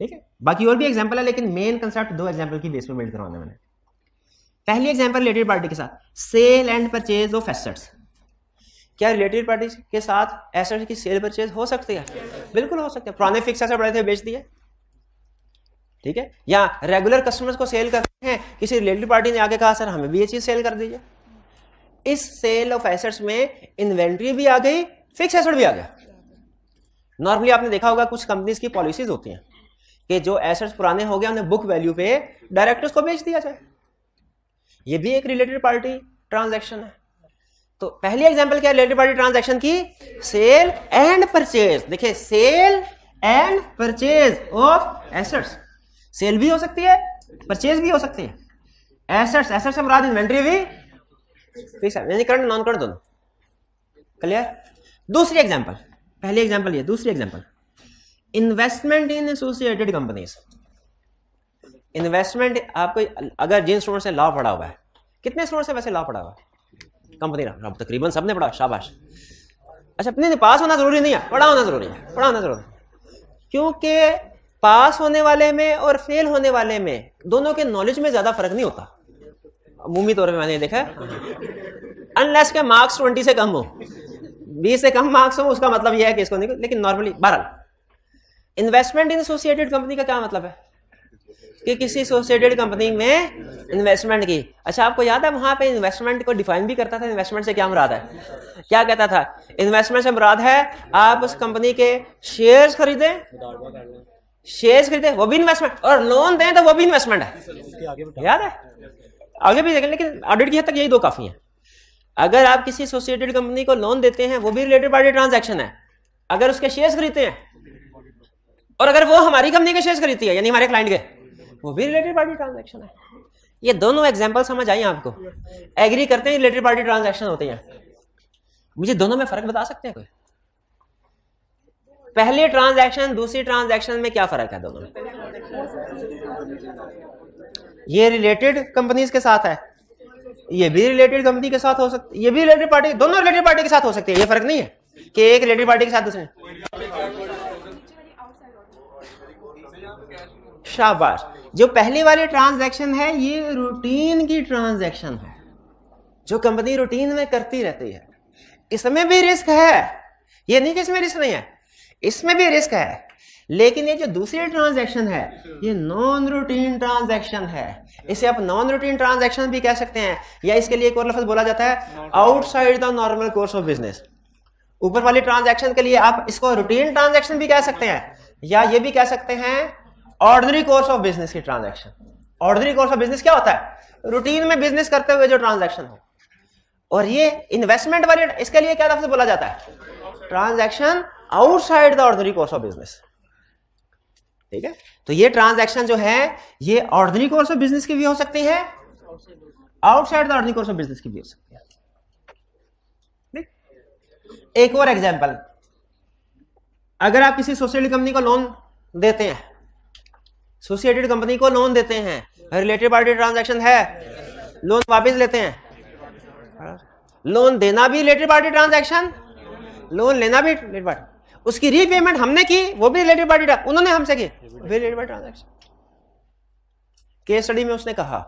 ठीक है बाकी और भी एग्जाम्पल है लेकिन मेन कंसेप्ट दो एग्जाम्पल की बेस में बिल्ड करवाने मैंने पहली एग्जाम्पल रिलेटेड पार्टी के साथ sale and purchase of assets क्या रिलेटेड पार्टी के साथ एसेट्स की सेल परचेज हो सकती है बिल्कुल हो सकती है पुराने फिक्स एसेट पड़े थे बेच दिए ठीक है या रेगुलर कस्टमर्स को सेल करते हैं किसी रिलेटिव पार्टी ने आके कहा सर हमें भी ये चीज़ सेल कर दीजिए इस सेल ऑफ एसेट्स में इन्वेंट्री भी आ गई फिक्स एसेट भी आ गया नॉर्मली आपने देखा होगा कुछ कंपनीज की पॉलिसीज होती हैं कि जो एसेट्स पुराने हो गए उन्हें बुक वैल्यू पे डायरेक्टर्स को बेच दिया जाए ये भी एक रिलेटेड पार्टी ट्रांजैक्शन है तो पहली एग्जांपल क्या है रिलेटेड पार्टी ट्रांजैक्शन की सेल एंड परचेज देखिए sale and purchase of assets sale भी हो सकती है परचेज भी हो सकती है एसेट्स एसेट्स मुराद इन्वेंट्री भी यानी करंट नॉन करंट दोनों क्लियर दूसरी एग्जाम्पल पहली एग्जाम्पल ये दूसरी example investment in associated companies investment आपको अगर जिन स्टूडेंट से लॉ पढ़ा हुआ है कितने स्टूडेंट से वैसे लॉ पढ़ा हुआ है कंपनी लॉ तकरीबन सबने पढ़ा शाबाश अच्छा अपने पास होना जरूरी नहीं है पढ़ा होना जरूरी है पढ़ा होना जरूरी है क्योंकि पास होने वाले में और फेल होने वाले में दोनों के नॉलेज में ज्यादा फर्क नहीं होता मुमी तौर पर मैंने देखा अनलेस के मार्क्स ट्वेंटी से कम हो बीस से कम मार्क्स हो उसका मतलब यह है कि इसको नहीं लेकिन नॉर्मली बहरहाल इन्वेस्टमेंट इन एसोसिएटेड कंपनी का क्या मतलब है कि किसी एसोसिएटेड कंपनी में इन्वेस्टमेंट की अच्छा आपको याद है वहां पे इन्वेस्टमेंट को डिफाइन भी करता था इन्वेस्टमेंट से क्या मुराद है क्या कहता था इन्वेस्टमेंट से मुराद है आप उस कंपनी के शेयर्स खरीदें शेयर्स खरीदे वो भी इन्वेस्टमेंट और लोन दें तो वो भी इन्वेस्टमेंट है याद है आगे भी देखें लेकिन ऑडिट की हद तक यही दो काफी हैं अगर आप किसी एसोसिएटेड कंपनी को लोन देते हैं वो भी रिलेटेड पार्टी ट्रांजैक्शन है अगर उसके शेयर्स खरीदते हैं और अगर वो हमारी कंपनी के शेयर्स खरीदती है यानी हमारे क्लाइंट के वो भी रिलेटेड पार्टी ट्रांजेक्शन है ये दोनों एग्जाम्पल समझ आई आपको एग्री करते हैं रिलेटेड पार्टी ट्रांजेक्शन होते हैं मुझे दोनों में फर्क बता सकते हैं कोई पहले ट्रांजैक्शन दूसरी ट्रांजैक्शन में क्या फर्क है दोनों में ये रिलेटेड कंपनीज के साथ है ये भी रिलेटेड कंपनी के साथ हो सकती ये भी रिलेटेड पार्टी दोनों रिलेटेड पार्टी के साथ हो सकती है ये फर्क नहीं है कि एक रिलेटेड पार्टी के साथ दूसरे शाबाश जो पहली वाली ट्रांजैक्शन है ये रूटीन की ट्रांजैक्शन है जो कंपनी रूटीन में करती रहती है इसमें भी रिस्क है ये नहीं कि इसमें रिस्क नहीं है इसमें भी रिस्क है लेकिन ये जो दूसरी ट्रांजैक्शन है ये नॉन रूटीन ट्रांजैक्शन है इसे आप नॉन रूटीन ट्रांजैक्शन भी कह सकते हैं या इसके लिए एक और लफ्ज बोला जाता है outside the normal course of business ऊपर वाली ट्रांजैक्शन के लिए आप इसको रूटीन ट्रांजैक्शन भी कह सकते हैं या ये भी कह सकते हैं ऑर्डनरी कोर्स ऑफ बिजनेस की transaction ordinary course of business क्या होता है रूटीन में बिजनेस करते हुए जो ट्रांजेक्शन हो और ये इन्वेस्टमेंट वाली इसके लिए क्या लफ्ज बोला जाता है transaction outside the ordinary course of business ठीक है तो ये ट्रांजैक्शन जो है ये ऑर्डनरी कोर्स ऑफ बिजनेस की भी हो सकती है outside the ordinary course of business की भी हो सकती है एक और एग्जाम्पल अगर आप किसी सोसाइटी कंपनी को लोन देते हैं सोसिएटेड कंपनी को लोन देते हैं रिलेटेड पार्टी ट्रांजेक्शन है लोन वापस लेते हैं लोन देना भी रिलेटेड पार्टी ट्रांजेक्शन लोन लेना भी रिलेटेड पार्टी उसकी रीपेमेंट हमने की वो भी रिलेटेड पार्टी उन्होंने हमसे की भी related party transaction case study में उसने कहा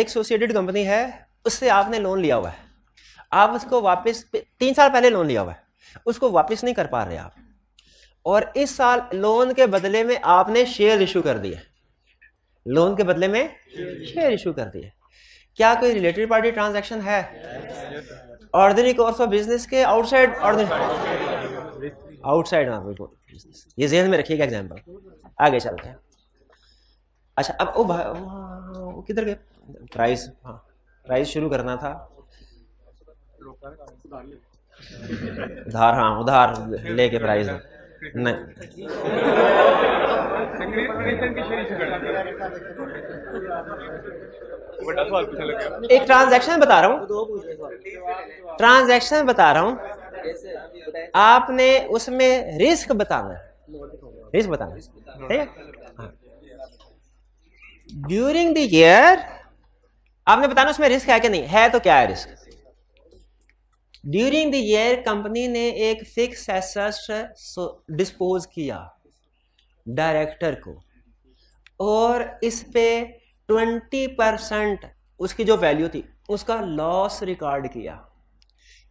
एक एसोसिएटेड कंपनी है उससे आपने लोन लिया हुआ है आप उसको वापस तीन साल पहले लोन लिया हुआ है उसको वापस नहीं कर पा रहे आप और इस साल लोन के बदले में आपने शेयर इशू कर दिए लोन के बदले में शेयर इशू कर दिए क्या कोई रिलेटेड पार्टी ट्रांजेक्शन है ऑर्गेनिक कोर्स ऑफ बिजनेस के आउटसाइड आउटसाइड हाँ बिल्कुल ये जहन में रखिएगा एग्जाम्पल आगे चलते हैं अच्छा अब ओ भाई किधर गए प्राइस हाँ प्राइस शुरू करना था उधार हाँ उधार लेके प्राइस एक ट्रांजैक्शन बता रहा हूँ ट्रांजैक्शन बता रहा हूँ आपने उसमें रिस्क बताना रिस्क बताना ठीक है ड्यूरिंग द ईयर आपने बताना उसमें रिस्क है कि नहीं है तो क्या है risk during the year company ने एक फिक्स एसेस डिस्पोज किया डायरेक्टर को और इस पे ट्वेंटी परसेंट उसकी जो वैल्यू थी उसका लॉस रिकॉर्ड किया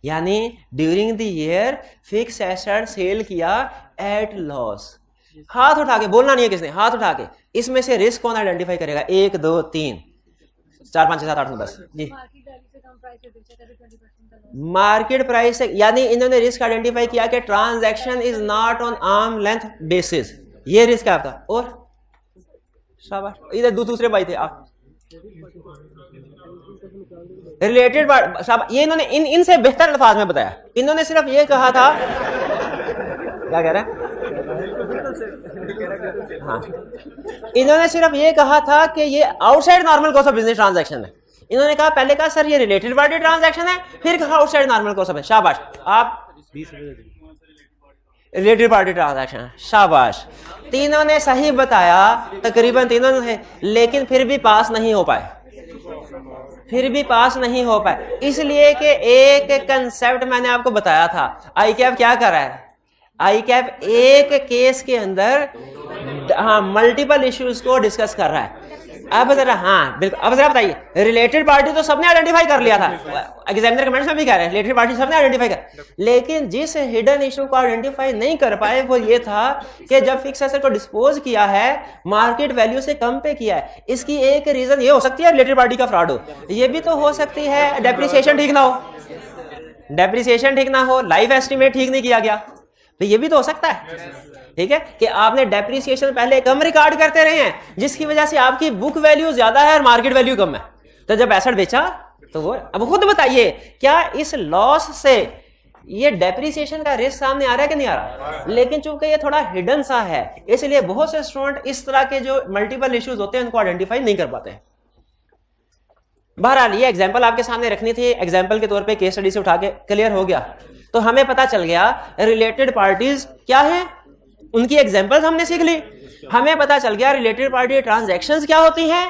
यानी during the year fix asset sale किया एट लॉस हाथ उठा के बोलना नहीं है किसने हाथ उठा के इसमें से रिस्क कौन आइडेंटिफाई करेगा एक दो तीन चार पांच छह सात आठ दस जी मार्केट प्राइस यानी इन्होंने रिस्क आइडेंटिफाई किया कि transaction is not on arm length basis ये रिस्क आपका और इधर दूसरे भाई थे आप रिलेटेड ये इन्होंने इन इनसे बेहतर अल्फाज में बताया इन्होंने सिर्फ ये कहा था क्या कह रहे हाँ इन्होंने सिर्फ ये कहा था कि ये आउटसाइड नॉर्मल कौन ऑफ बिजनेस ट्रांजेक्शन है इन्होंने कहा पहले कहा सर ये रिलेटेड वर्डेड ट्रांजेक्शन है फिर कहा आउटसाइड नॉर्मल को सब शाबाश आप रिलेटेड पार्टी ट्रांजेक्शन शाबाश तीनों ने सही बताया तकरीबन तीनों ने लेकिन फिर भी पास नहीं हो पाए फिर भी पास नहीं हो पाए इसलिए कि एक कंसेप्ट मैंने आपको बताया था आई कैप क्या कर रहा है आई कैप एक केस के अंदर हाँ मल्टीपल इश्यूज को डिस्कस कर रहा है अब जरा हाँ बिल्कुल अब जरा बताइए रिलेटेड पार्टी तो सबने आइडेंटिफाई कर लिया था एग्जामिनर कमेंट्स में भी कह रहे हैं रिलेटेड पार्टी सबने आइडेंटिफाई कर लेकिन जिस हिडन इशू को आइडेंटिफाई नहीं कर पाए वो ये था कि जब फिक्स एसेट को डिस्पोज किया है मार्केट वैल्यू से कम पे किया है इसकी एक रीजन ये हो सकती है रिलेटेड पार्टी का फ्रॉड हो ये भी तो हो सकती है डेप्रिसिएशन ठीक ना हो डेप्रिसिएशन ठीक ना हो लाइफ एस्टिमेट ठीक नहीं किया गया तो ये भी तो हो सकता है ठीक है कि आपने डेप्रिसिएशन पहले कम रिकॉर्ड करते रहे हैं जिसकी वजह से आपकी बुक वैल्यू ज्यादा है और मार्केट वैल्यू कम है तो जब एसेट बेचा तो वो अब खुद बताइए क्या इस लॉस से ये डेप्रिसिएशन का रिस्क सामने आ रहा है कि नहीं आ रहा लेकिन चूंकि ये थोड़ा हिडन सा है इसलिए बहुत से स्टूडेंट इस तरह के जो मल्टीपल इश्यूज होते हैं उनको आइडेंटिफाई नहीं कर पाते हैं बहरहाल ये एग्जाम्पल आपके सामने रखनी थी एग्जाम्पल के तौर पे केस स्टडी से उठा के क्लियर हो गया तो हमें पता चल गया रिलेटेड पार्टीज क्या है उनकी एग्जाम्पल्स हमने सीख ली हमें पता चल गया रिलेटेड पार्टी ट्रांजेक्शन क्या होती है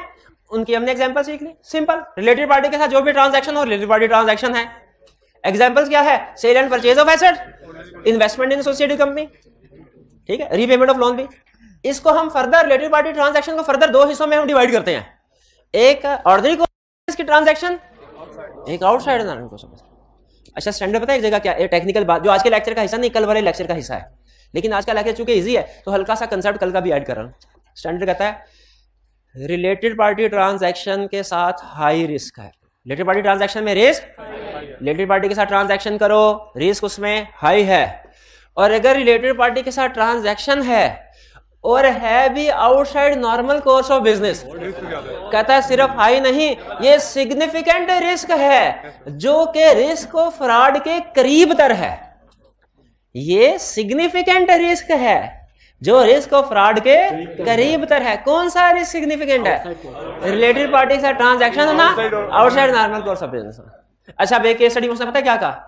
उनकी हमने एग्जाम्पल सीख ली सिंपल रिलेटेड पार्टी के साथ जो भी ट्रांजेक्शन हो रिलेटेड पार्टी ट्रांजेक्शन है एग्जाम्पल्स क्या है sale and purchase of asset investment in associated company ठीक है रीपेमेंट ऑफ लोन भी इसको हम फर्दर रिलेटेड पार्टी ट्रांजेक्शन को फर्दर दो हिस्सों में हम डिवाइड करते हैं एक ऑर्डनरी की ट्रांजेक्शन एक आउटसाइडर को समझ अच्छा स्टैंडर्ड पता है एक जगह क्या टेक्निकल बात जो आज के लेक्चर का हिस्सा नहीं कल वाले लेक्चर का हिस्सा है लेकिन आज का लगे चूंकि ईजी है तो हल्का सा कंसेप्ट कल का भी ऐड कर रहा हूँ स्टैंडर्ड कहता है रिलेटेड पार्टी ट्रांजैक्शन के साथ हाई रिस्क है रिलेटेड पार्टी ट्रांजैक्शन में रिस्क रिलेटेड पार्टी के साथ ट्रांजैक्शन करो रिस्क उसमें हाई है और अगर रिलेटेड पार्टी के साथ ट्रांजैक्शन है और है भी outside normal course of business कहता है सिर्फ हाई नहीं ये सिग्निफिकेंट रिस्क है जो कि रिस्क ऑफ फ्रॉड के करीब तर है ये सिग्निफिकेंट रिस्क है जो रिस्क ऑफ फ्रॉड के करीब तर है कौन सा रिस्क सिग्निफिकेंट है रिलेटेड पार्टी के साथ ट्रांजेक्शन ना outside normal course of business अच्छा अब एक स्टडी में पता क्या कहा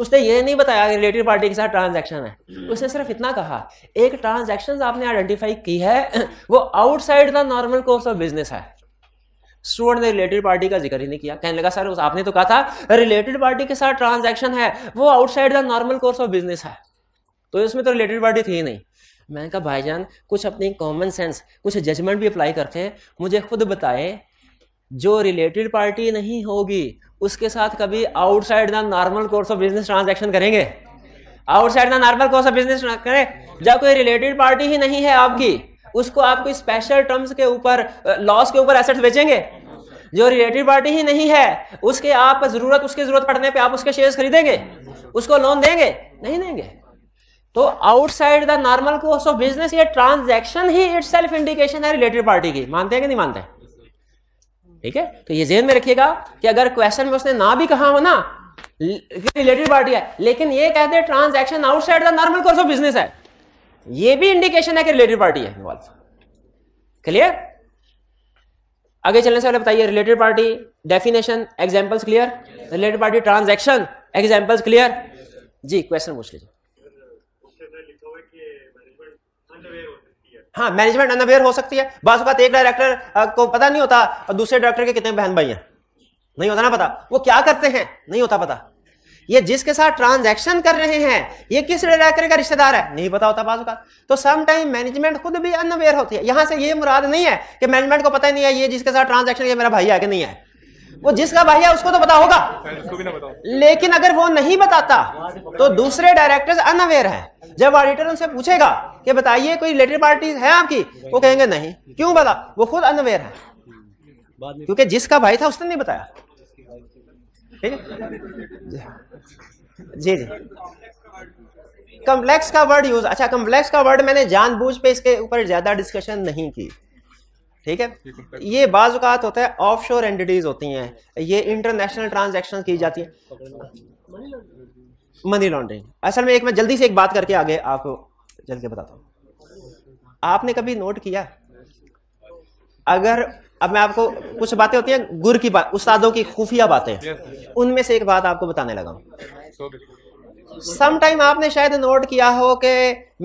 उसने ये नहीं बताया रिलेटेड पार्टी के साथ ट्रांजैक्शन है उसने सिर्फ इतना कहा एक ट्रांजैक्शन आपने आइडेंटिफाई की है वो outside the normal course of business है स्टूडेंट ने रिलेटेड पार्टी का जिक्र ही नहीं किया कहने लगा सर आपने तो कहा था रिलेटेड पार्टी के साथ ट्रांजैक्शन है वो outside the normal course of business है तो इसमें तो रिलेटेड पार्टी थी ही नहीं मैंने कहा भाईजान कुछ अपनी कॉमन सेंस कुछ जजमेंट भी अप्लाई करके मुझे खुद बताए जो रिलेटेड पार्टी नहीं होगी उसके साथ कभी outside the normal course of business transaction करेंगे outside the normal course of business करें जब कोई रिलेटेड पार्टी ही नहीं है आपकी उसको कोई स्पेशल टर्म्स के ऊपर लॉस के ऊपर एसेट्स बेचेंगे जो रिलेटिव पार्टी ही नहीं है उसके आप जरूरत उसकी जरूरत पड़ने पे आप उसके शेयर्स खरीदेंगे उसको लोन देंगे नहीं देंगे तो outside the normal course of business ये ट्रांजैक्शन ही इट्स सेल्फ इंडिकेशन है रिलेटेड पार्टी की मानते हैं कि नहीं मानते ठीक है तो ये जेन में रखिएगा कि अगर क्वेश्चन में उसने ना भी कहा हो ना रिलेटेड पार्टी है लेकिन ये कहते हैं transaction outside the normal course of business है ये भी इंडिकेशन है कि रिलेटेड पार्टी है इन्वॉल्व क्लियर आगे चलने से पहले बताइए related party definition examples clear related party transaction examples clear जी क्वेश्चन पूछ लीजिए हाँ मैनेजमेंट अनअवेयर हो सकती है बात बात एक डायरेक्टर को पता नहीं होता और दूसरे डायरेक्टर के कितने बहन भाई हैं नहीं होता ना पता वो क्या करते हैं नहीं होता पता ये जिसके साथ ट्रांजैक्शन कर रहे हैं ये किस डायरेक्टर का रिश्तेदार है नहीं पता होता बाजू का तो समटाइम मैनेजमेंट खुद भी अनअवेयर होती है यहां से ये मुराद नहीं है कि मैनेजमेंट को पता ही नहीं है ये जिसके साथ ट्रांजेक्शन ये मेरा भाई है कि नहीं है वो जिसका भाई है उसको तो पता होगा लेकिन अगर वो नहीं बताता तो दूसरे डायरेक्टर्स अनअवेयर हैं जब ऑडिटर उनसे पूछेगा कि बताइए कोई रिलेटेड पार्टी है आपकी वो कहेंगे नहीं क्यों बता वो खुद अनअवेयर है क्योंकि जिसका भाई था उसने नहीं बताया ठीक है जी जी कम्प्लेक्स का वर्ड यूज अच्छा कम्प्लेक्स का वर्ड मैंने जानबूझ पे इसके ऊपर ज्यादा डिस्कशन नहीं की ठीक है ये बाजुकात होता है ऑफ शोर एंटिटीज होती हैं ये इंटरनेशनल ट्रांजेक्शन की जाती है मनी लॉन्ड्रिंग असल में एक मैं जल्दी से एक बात करके आगे आपको जल्दी बताता हूँ आपने कभी नोट किया अगर अब मैं आपको कुछ बातें होती हैं गुर की बात उस्तादों की खुफिया बातें उनमें से एक बात आपको बताने लगा हूँ समटाइम आपने शायद नोट किया हो कि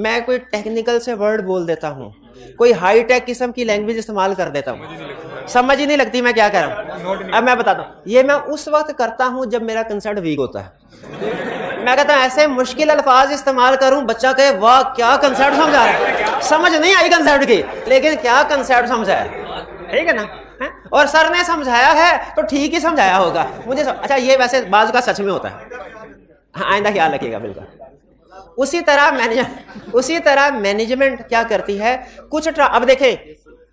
मैं कोई टेक्निकल से वर्ड बोल देता हूँ कोई हाई टेक किस्म की लैंग्वेज इस्तेमाल कर देता हूँ समझ ही नहीं लगती मैं क्या कह रहा हूँ अब मैं बताता हूँ ये मैं उस वक्त करता हूँ जब मेरा कंसर्ट वीक होता है मैं कहता हूँ ऐसे मुश्किल अल्फाज इस्तेमाल करूँ बच्चा कहे वाह क्या कंसर्ट समझा रहा है समझ नहीं आई कंसर्ट की लेकिन क्या कंसर्ट समझा है ठीक है ना है? और सर ने समझाया है तो ठीक ही समझाया होगा मुझे सम... अच्छा ये वैसे बाज का सच में होता है हाँ आइंदा ख्याल रखिएगा बिल्कुल उसी तरह मैनेज उसी तरह मैनेजमेंट क्या करती है कुछ ट्रा... अब देखे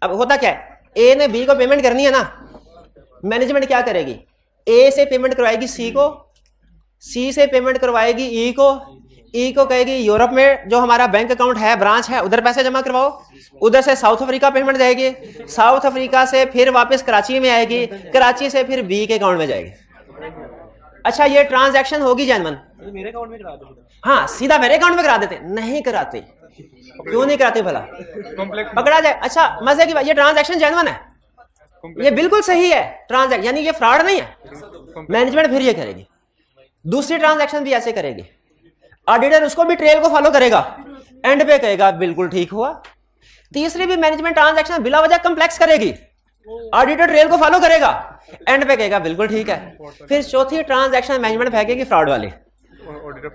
अब होता क्या है ए ने बी को पेमेंट करनी है ना मैनेजमेंट क्या करेगी ए से पेमेंट करवाएगी सी को सी से पेमेंट करवाएगी ई e को ई e को कहेगी यूरोप में जो हमारा बैंक अकाउंट है ब्रांच है उधर पैसे जमा करवाओ उधर से साउथ अफ्रीका पेमेंट जाएगी साउथ अफ्रीका से फिर वापस कराची में आएगी कराची से फिर बी के अकाउंट में जाएगी अच्छा ये ट्रांजैक्शन होगी जैन मेरे अकाउंट में हाँ सीधा मेरे अकाउंट में करा देते नहीं कराते क्यों नहीं कराते भला पकड़ा जाए अच्छा मजे की ये ट्रांजेक्शन जैनवन है ये बिल्कुल सही है ट्रांजेक्शन यानी ये फ्रॉड नहीं है मैनेजमेंट फिर ये करेगी दूसरी ट्रांजेक्शन भी ऐसे करेगी ऑडिटर उसको भी ट्रेल को फॉलो करेगा एंड पे कहेगा बिल्कुल ठीक हुआ तीसरी भी मैनेजमेंट ट्रांजेक्शन बिला वजह कम्प्लेक्स करेगी ऑडिटर ट्रेल को फॉलो करेगा एंड पे कहेगा बिल्कुल ठीक है फिर चौथी ट्रांजेक्शन मैनेजमेंट फेंकेगी फ्रॉड वाली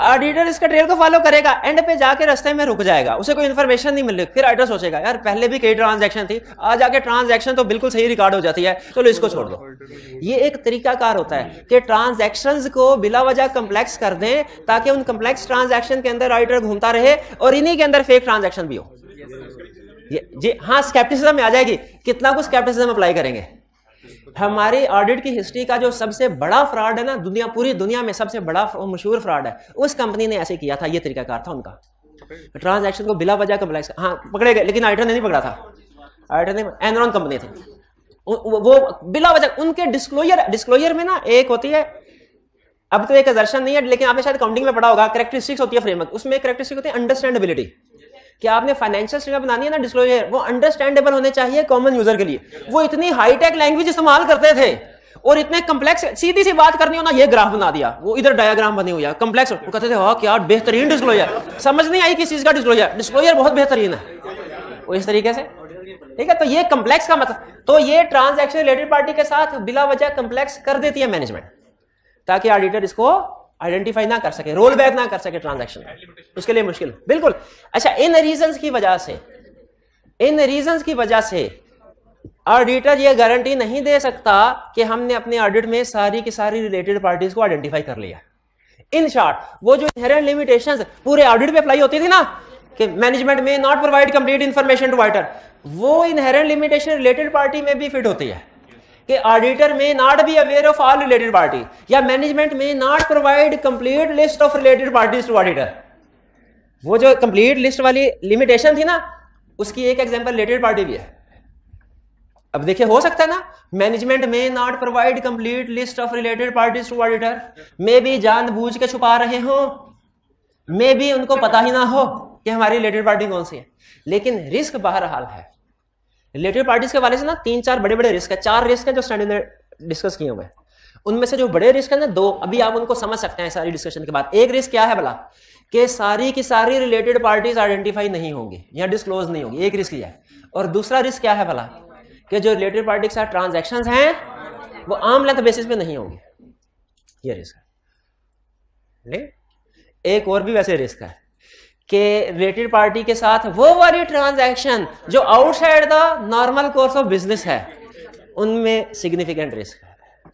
ऑडिटर इसका ट्रेल को फॉलो करेगा एंड पे जाके रस्ते में रुक जाएगा उसे कोई इन्फॉर्मेशन नहीं मिल रही फिर ऑडिटर सोचेगा यार पहले भी कई ट्रांजेक्शन थी आज आके ट्रांजेक्शन तो बिल्कुल सही रिकॉर्ड हो जाती है चलो इसको छोड़ दो ये एक तरीकाकार होता है कि ट्रांजेक्शन को बिला वजह कम्प्लेक्स कर दें ताकि उन कम्प्लेक्स ट्रांजेक्शन के अंदर ऑडिटर घूमता रहे और इन्हीं के अंदर फेक ट्रांजेक्शन भी हो जी हाँ स्केप्टिसिज्म में आ जाएगी कितना कुछ स्केप्टिसिज्म अप्लाई करेंगे हमारे ऑडिट की हिस्ट्री का जो सबसे बड़ा फ्रॉड है ना दुनिया पूरी दुनिया में सबसे बड़ा और मशहूर फ्रॉड है उस कंपनी ने ऐसे किया था ये तरीकाकार था उनका ट्रांजैक्शन को बिला वजह कम्प्लेक्स हाँ पकड़े गए लेकिन आइटर ने नहीं पकड़ा था आइटर ने एनरॉन कंपनी थी वो बिला वजह उनके डिस्क्लोजर डिस्क्लोजर में ना एक होती है अब तो एक दर्शन नहीं है लेकिन आपने शायद काउंटिंग में पढ़ा होगा करेक्टरिस्टिक्स होती है फ्रेमवर्क उसमें करेक्टरिस्टिक होती है अंडरस्टैंडेबिलिटी कि आपने फाइनेंशियल स्टेटमेंट बनानी है ना डिस्क्लोजर वो अंडरस्टैंडेबल होने चाहिए कॉमन यूजर के लिए वो इतनी हाईटेक लैंग्वेज इस्तेमाल करते थे और इतने कम्प्लेक्स सीधी सी बात करनी हो ना ये ग्राफ बना दिया वो इधर डायग्राम बने हुआ कम्प्लेक्स वो कहते थे हाँ क्या बेहतरीन डिस्क्लोजर समझ नहीं आई किस चीज का डिस्क्लोजर डिस्क्लोजर बहुत बेहतरीन है इस तरीके से ठीक है तो ये कम्प्लेक्स का मतलब तो ये ट्रांजेक्शन रिलेटेड पार्टी के साथ बिला वजह कम्प्लेक्स कर देती है मैनेजमेंट ताकि ऑडिटर इसको आइडेंटिफाई ना कर सके रोल बैक ना कर सके ट्रांजेक्शन उसके लिए मुश्किल बिल्कुल अच्छा इन रीजन की वजह से इन रीजन की वजह से ऑडिटर यह गारंटी नहीं दे सकता कि हमने अपने ऑडिट में सारी की सारी रिलेटेड पार्टीज को आइडेंटिफाई कर लिया इन शॉर्ट वो जो इनहेरेंट लिमिटेशंस पूरे ऑडिट पे अप्लाई होती थी ना कि management may not provide complete information to auditor वो इनहेरेंट लिमिटेशन रिलेटेड पार्टी में भी फिट होती है कि auditor may not be aware of all related party या management may not provide complete list of related parties to auditor वो जो कंप्लीट लिस्ट वाली लिमिटेशन थी ना उसकी एक एग्जाम्पल रिलेटेड पार्टी भी है अब देखिए हो सकता है ना management may not provide complete list of related parties to auditor may be बूझ के छुपा रहे हो मे बी उनको पता ही ना हो कि हमारी रिलेटेड पार्टी कौन सी है लेकिन रिस्क बहरहाल है रिलेटेड पार्टीज के वाले से ना तीन चार बड़े बड़े रिस्क है चार रिस्क है जो स्टडी ने डिस्कस किए हुए उनमें से जो बड़े रिस्क है ना दो अभी आप उनको समझ सकते हैं सारी डिस्कशन के बाद एक रिस्क क्या है भला कि सारी की सारी रिलेटेड पार्टीज आइडेंटिफाई नहीं होंगी या डिस्क्लोज नहीं होगी एक रिस्क यह है और दूसरा रिस्क क्या है भला कि जो रिलेटेड पार्टी के साथ ट्रांजेक्शन हैं वो आम लेंथ बेसिस पे नहीं होंगे ये रिस्क है ले एक और भी वैसे रिस्क है के रिलेटेड पार्टी के साथ वो वाली ट्रांजैक्शन जो outside the normal course of business है उनमें सिग्निफिकेंट रिस्क है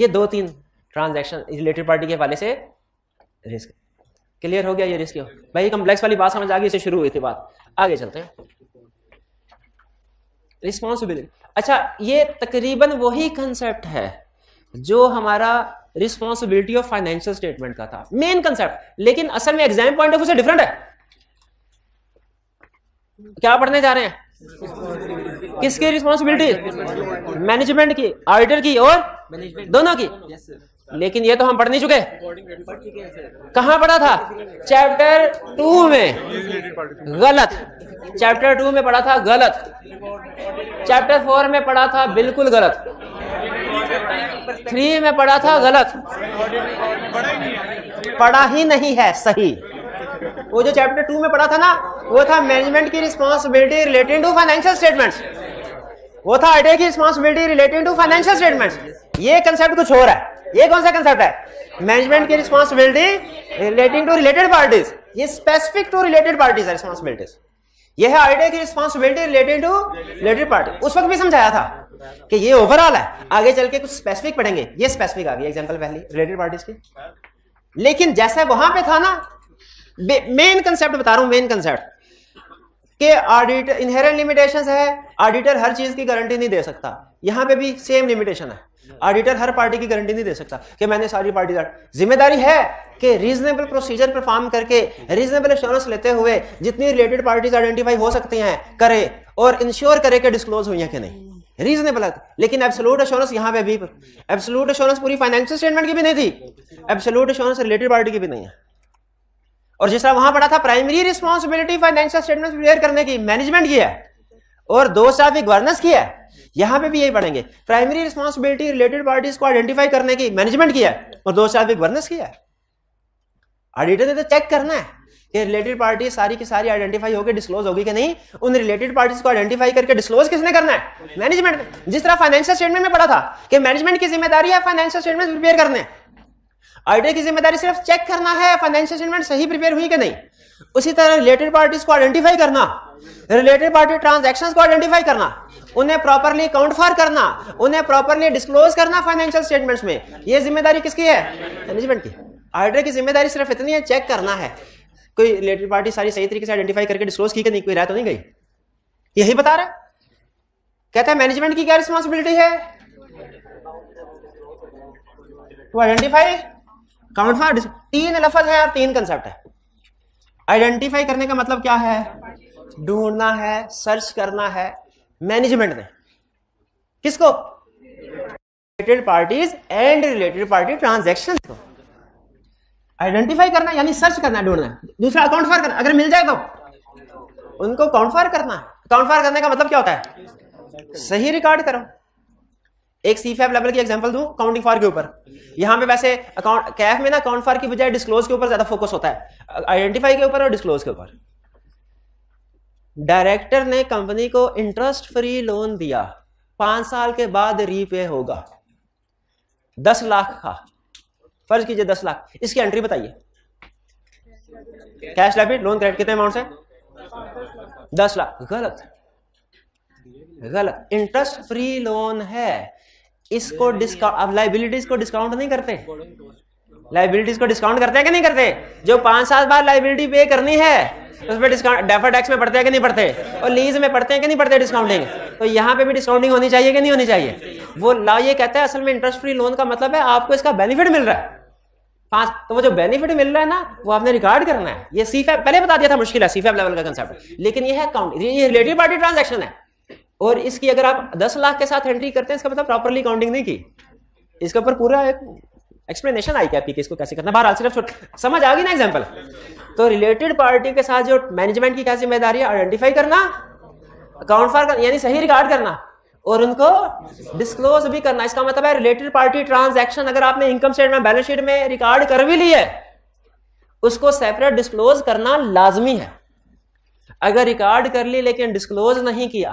ये दो तीन ट्रांजैक्शन रिलेटेड पार्टी के हवाले से रिस्क क्लियर हो गया ये रिस्क भाई कम्प्लेक्स वाली बात समझ आ गई इसे शुरू हुई थी बात आगे चलते हैं रिस्पॉन्सिबिलिटी अच्छा ये तकरीबन वही कंसेप्ट है जो हमारा रिस्पॉन्सिबिलिटी ऑफ फाइनेंशियल स्टेटमेंट का था मेन कंसेप्ट लेकिन असल में एग्जाम पॉइंट ऑफ व्यू से डिफरेंट है क्या पढ़ने जा रहे हैं किसकी रिस्पॉन्सिबिलिटी मैनेजमेंट की ऑडिटर की और दोनों की लेकिन ये तो हम पढ़ नहीं चुके कहा पढ़ा था चैप्टर टू में गलत चैप्टर टू में पढ़ा था गलत चैप्टर फोर में पढ़ा था बिल्कुल गलत थ्री में पढ़ा था गलत पढ़ा ही नहीं है सही वो जो चैप्टर टू में पढ़ा था ना वो था मैनेजमेंट की responsibility related to financial statements वो था आईटे की responsibility related to financial statements ये कंसेप्ट कुछ और है ये कौन सा कंसेप्ट है मैनेजमेंट की responsibility relating to related parties ये specific to related parties responsibilities यह है अडे की responsibility related to related party उस वक्त भी समझाया था कि ये ओवरऑल है आगे चल के कुछ स्पेसिफिक पढ़ेंगे ये स्पेसिफिक आ गई एग्जाम्पल पहली रिलेटेड पार्टीज की लेकिन जैसा वहां पे था ना मेन कंसेप्ट बता रहा हूं मेन कंसेप्ट के ऑडिट इनहेरेंट लिमिटेशन है ऑडिटर हर चीज की गारंटी नहीं दे सकता यहां पे भी सेम लिमिटेशन है ऑडिटर हर पार्टी की गारंटी नहीं दे सकता कि मैंने सारी पार्टी जिम्मेदारी है कि रीजनेबल प्रोसीजर परफॉर्म करके रीजनेबल एश्योरेंस लेते हुए जितनी रिलेटेड पार्टीज आइडेंटिफाई हो सकती हैं करे और इंश्योर करे कि डिस्क्लोज हुई है कि नहीं रीजनेबल लेकिन एब्सोलूट एश्योरेंस यहां पे भी एब्सोलूट एश्योरेंस पूरी फाइनेंशियल स्टेटमेंट की भी नहीं थी एब्सोलूट एश्योरेंस रिलेटेड पार्टी की भी नहीं है और जिस तरह वहां पढ़ा था primary responsibility financial statement prepare करने की मैनेजमेंट की है और दो साल भी गवर्नेंस की है यहां पे भी यही पढ़ेंगे प्राइमरी रिस्पॉन्सिबिलिटी रिलेटेड पार्टीज को आइडेंटिफाई करने की मैनेजमेंट की है और दो साल भी गवर्नेंस की है ऑडिटर ने तो चेक करना है ये रिलेटेड पार्टी सारी की सारी आइडेंटिफाई होकर डिस्क्लोज होगी कि नहीं उन रिलेटेड पार्टीज को आइडेंटिफाई करके डिस्क्लोज किसने करना है मैनेजमेंट जिस तरह फाइनेंशियल स्टेटमेंट में पढ़ा था कि मैनेजमेंट की जिम्मेदारी है फाइनेंशियल स्टेटमेंट प्रिपेयर करने ऑडिटर की जिम्मेदारी सिर्फ चेक करना है फाइनेंशियल स्टेटमेंट सही प्रिपेयर हुई कि नहीं उसी तरह रिलेटेड पार्टीज को आइडेंटिफाई करना रिलेटेड पार्टी ट्रांजेक्शन को आइडेंटिफाई करना उन्हें प्रॉपरली अकाउंट फॉर करना उन्हें प्रॉपरली डिस्क्लोज करना फाइनेंशियल स्टेटमेंट्स में ये जिम्मेदारी किसकी है मैनेजमेंट की ऑडिटर की जिम्मेदारी सिर्फ इतनी है चेक करना है कोई रिलेटेड पार्टी सारी सही तरीके से आइडेंटिफाई करके डिस्क्लोज की कि नहीं कोई रह तो नहीं गई यही बता रहा है कहता है मैनेजमेंट की क्या रिस्पॉन्सिबिलिटी है टू आइडेंटिफाई काउंट फॉर तीन लफज है और तीन कंसेप्ट है आइडेंटिफाई करने का मतलब क्या है ढूंढना है सर्च करना है मैनेजमेंट ने किसको related parties and related party transaction को आइडेंटिफाई करना यानी सर्च करना ढूंढना दूसरा अकाउंट फायर करना अगर मिल जाए तो उनको अकाउंट फायर करना अकाउंट फायर करने का मतलब क्या होता है सही रिकॉर्ड करो एक सी फैब लेवल की एग्जांपल दू अकाउंटिंग फॉर के ऊपर यहां पे वैसे अकाउंट कैफ में ना अकाउंट फॉर की बजाय डिस्क्लोज के ऊपर ज्यादा फोकस होता है आइडेंटिफाई के ऊपर और डिस्क्लोज के ऊपर डायरेक्टर ने कंपनी को इंटरेस्ट फ्री लोन दिया पांच साल के बाद रीपे होगा दस लाख का फर्ज कीजिए दस लाख इसकी एंट्री बताइए कैश डेबिट लोन क्रेडिट कितने अमाउंट से दस लाख गलत गलत इंटरेस्ट फ्री लोन है इसको डिस्काउंट अब लाइबिलिटीज को डिस्काउंट नहीं करते लाइबिलिटीज को डिस्काउंट करते हैं कि नहीं करते जो पांच साल बाद लाइबिलिटी पे करनी है उसमें डिस्काउंट डेफर टैक्स में पड़ते हैं कि नहीं पड़ते और लीज में पड़ते हैं कि नहीं पड़ते डिस्काउंटिंग तो यहाँ पे भी डिस्काउंटिंग होनी चाहिए कि नहीं होनी चाहिए वो ला ये कहता है असल में इंटरेस्ट फ्री लोन का मतलब है आपको इसका बेनिफिट मिल रहा है पांच तो वो जो बेनिफिट मिल रहा है ना वो आपने रिकॉर्ड करना है ये सी पहले बता दिया था मुश्किल है सी लेवल का कंसेप्ट लेकिन ये है अकाउंट ये रिलेटेड पार्टी ट्रांजेक्शन है और इसकी अगर आप दस लाख के साथ एंट्री करते हैं इसका मतलब प्रॉपरली काउंटिंग नहीं की इसके ऊपर पूरा एक एक्सप्लेनेशन आई क्या पी इसको कैसे करना बहरहाल सिर्फ समझ आ गई ना एग्जाम्पल तो रिलेटेड पार्टी के साथ जो मैनेजमेंट की क्या जिम्मेदारी है आइडेंटिफाई करना अकाउंट फॉर यानी सही रिकॉर्ड करना और उनको डिस्क्लोज भी करना इसका मतलब है रिलेटेड पार्टी ट्रांजैक्शन अगर आपने इनकम स्टेटमेंट बैलेंस शीट में रिकॉर्ड कर भी ली है उसको सेपरेट डिस्क्लोज करना लाजमी है अगर रिकॉर्ड कर ली लेकिन डिस्क्लोज नहीं किया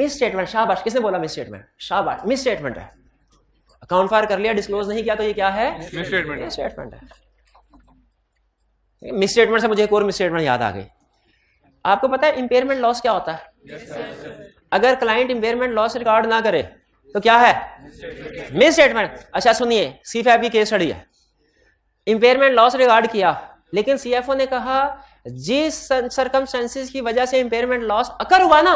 मिस स्टेटमेंट शाहबाश किसने बोला मिस स्टेटमेंट शाहबाश मिस स्टेटमेंट है अकाउंट फायर कर लिया डिस्क्लोज नहीं किया तो ये क्या है मिस स्टेटमेंट स्टेटमेंट है मिस स्टेटमेंट से मुझे एक और मिस स्टेटमेंट याद आ गई आपको पता है इंपेयरमेंट लॉस क्या होता है yes, अगर क्लाइंट इंपेयरमेंट लॉस रिकॉर्ड ना करे तो क्या है मिस स्टेटमेंट अच्छा सुनिए सी की केस स्टडी है इंपेयरमेंट लॉस रिकॉर्ड किया लेकिन सीएफओ ने कहा जिस सर्कमस्टेंसेज की वजह से इंपेयरमेंट लॉस अकर हुआ ना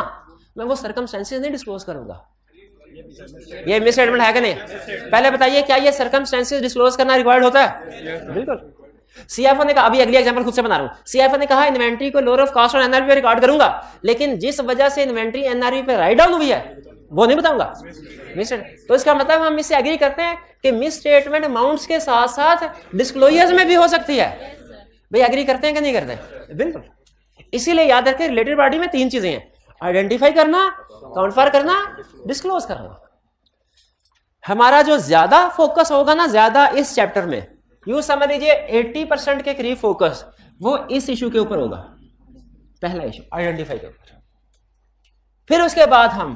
मैं वो सर्कमस्टेंसेज नहीं डिस्क्लोज करूंगा ये मिस स्टेटमेंट है कि नहीं पहले बताइए क्या ये सर्कमस्टेंसेज डिस्क्लोज करना रिक्वायर्ड होता है बिल्कुल सीएफओ ने कहा अभी अगली एग्जांपल खुद से बना रहा हूं सीएफओ ने कहा इन्वेंट्री को लोअर ऑफ कॉस्ट और एनआरवी पे रिकॉर्ड करूंगा लेकिन जिस वजह से इन्वेंट्री एनआरवी पे राइट डाउन हुई है वो नहीं बताऊंगा मिस तो इसका मतलब हम इससे एग्री करते हैं कि मिस स्टेटमेंट अमाउंट्स के साथ साथ डिस्क्लोजर्स में भी हो सकती है भाई एग्री करते हैं कि नहीं करते बिल्कुल इसीलिए याद रखें रिलेटेड पार्टी में तीन चीजें हैं आइडेंटिफाई करना काउंटफायर करना डिस्क्लोज करना हमारा जो ज्यादा फोकस होगा ना ज्यादा इस चैप्टर में यू समझ लीजिए 80 परसेंट के करीब फोकस वो इस इशू के ऊपर होगा पहला इशू आइडेंटिफाई के ऊपर फिर उसके बाद हम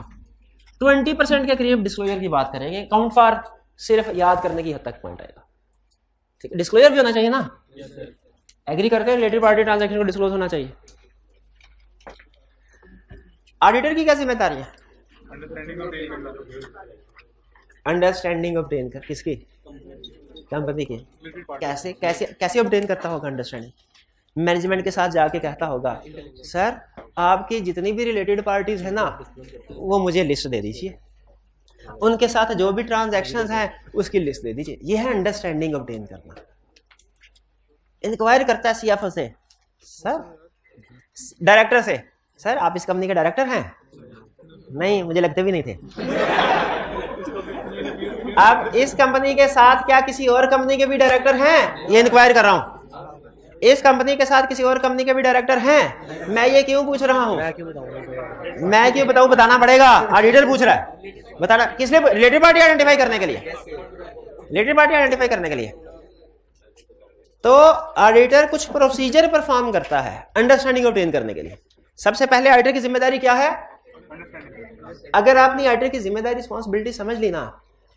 20 परसेंट के करीब डिस्क्लोजर की बात करेंगे काउंट फॉर सिर्फ याद करने की हद तक पॉइंट आएगा ठीक डिस्क्लोजर भी होना चाहिए ना एग्री करके रिलेटेड पार्टी ट्रांजेक्शन को डिस्क्लोज होना चाहिए ऑडिटर की क्या जिम्मेदारी है अंडरस्टैंडिंग ऑफ कर किसकी काम कर देखिए कैसे कैसे कैसे ऑप्टेन करता होगा अंडरस्टैंडिंग मैनेजमेंट के साथ जाके कहता होगा सर आपकी जितनी भी रिलेटेड पार्टीज है ना वो मुझे लिस्ट दे दीजिए उनके साथ जो भी ट्रांजेक्शन है उसकी लिस्ट दे दीजिए यह है अंडरस्टैंडिंग ऑप्टेन करना इंक्वायर करता है सीएफओ से सर डायरेक्टर से सर आप इस कंपनी के डायरेक्टर हैं नहीं मुझे लगते भी नहीं थे आप इस कंपनी के साथ क्या किसी और कंपनी के भी डायरेक्टर हैं ये इंक्वायर कर रहा हूँ इस कंपनी के साथ किसी और कंपनी के भी डायरेक्टर हैं मैं ये क्यों पूछ रहा हूँ मैं क्यों बताऊँ बताना पड़ेगा ऑडिटर हाँ, पूछ रहा है बताना किस लिए रिलेटेड पार्टी आइडेंटिफाई करने के लिए रिलेटेड पार्टी आइडेंटिफाई करने के लिए तो ऑडिटर कुछ प्रोसीजर परफॉर्म करता है अंडरस्टैंडिंग ऑब्टेन करने के लिए सबसे पहले ऑडिटर की जिम्मेदारी क्या है अगर आपने ऑडिटर की जिम्मेदारी रिस्पॉन्सिबिलिटी समझ ली ना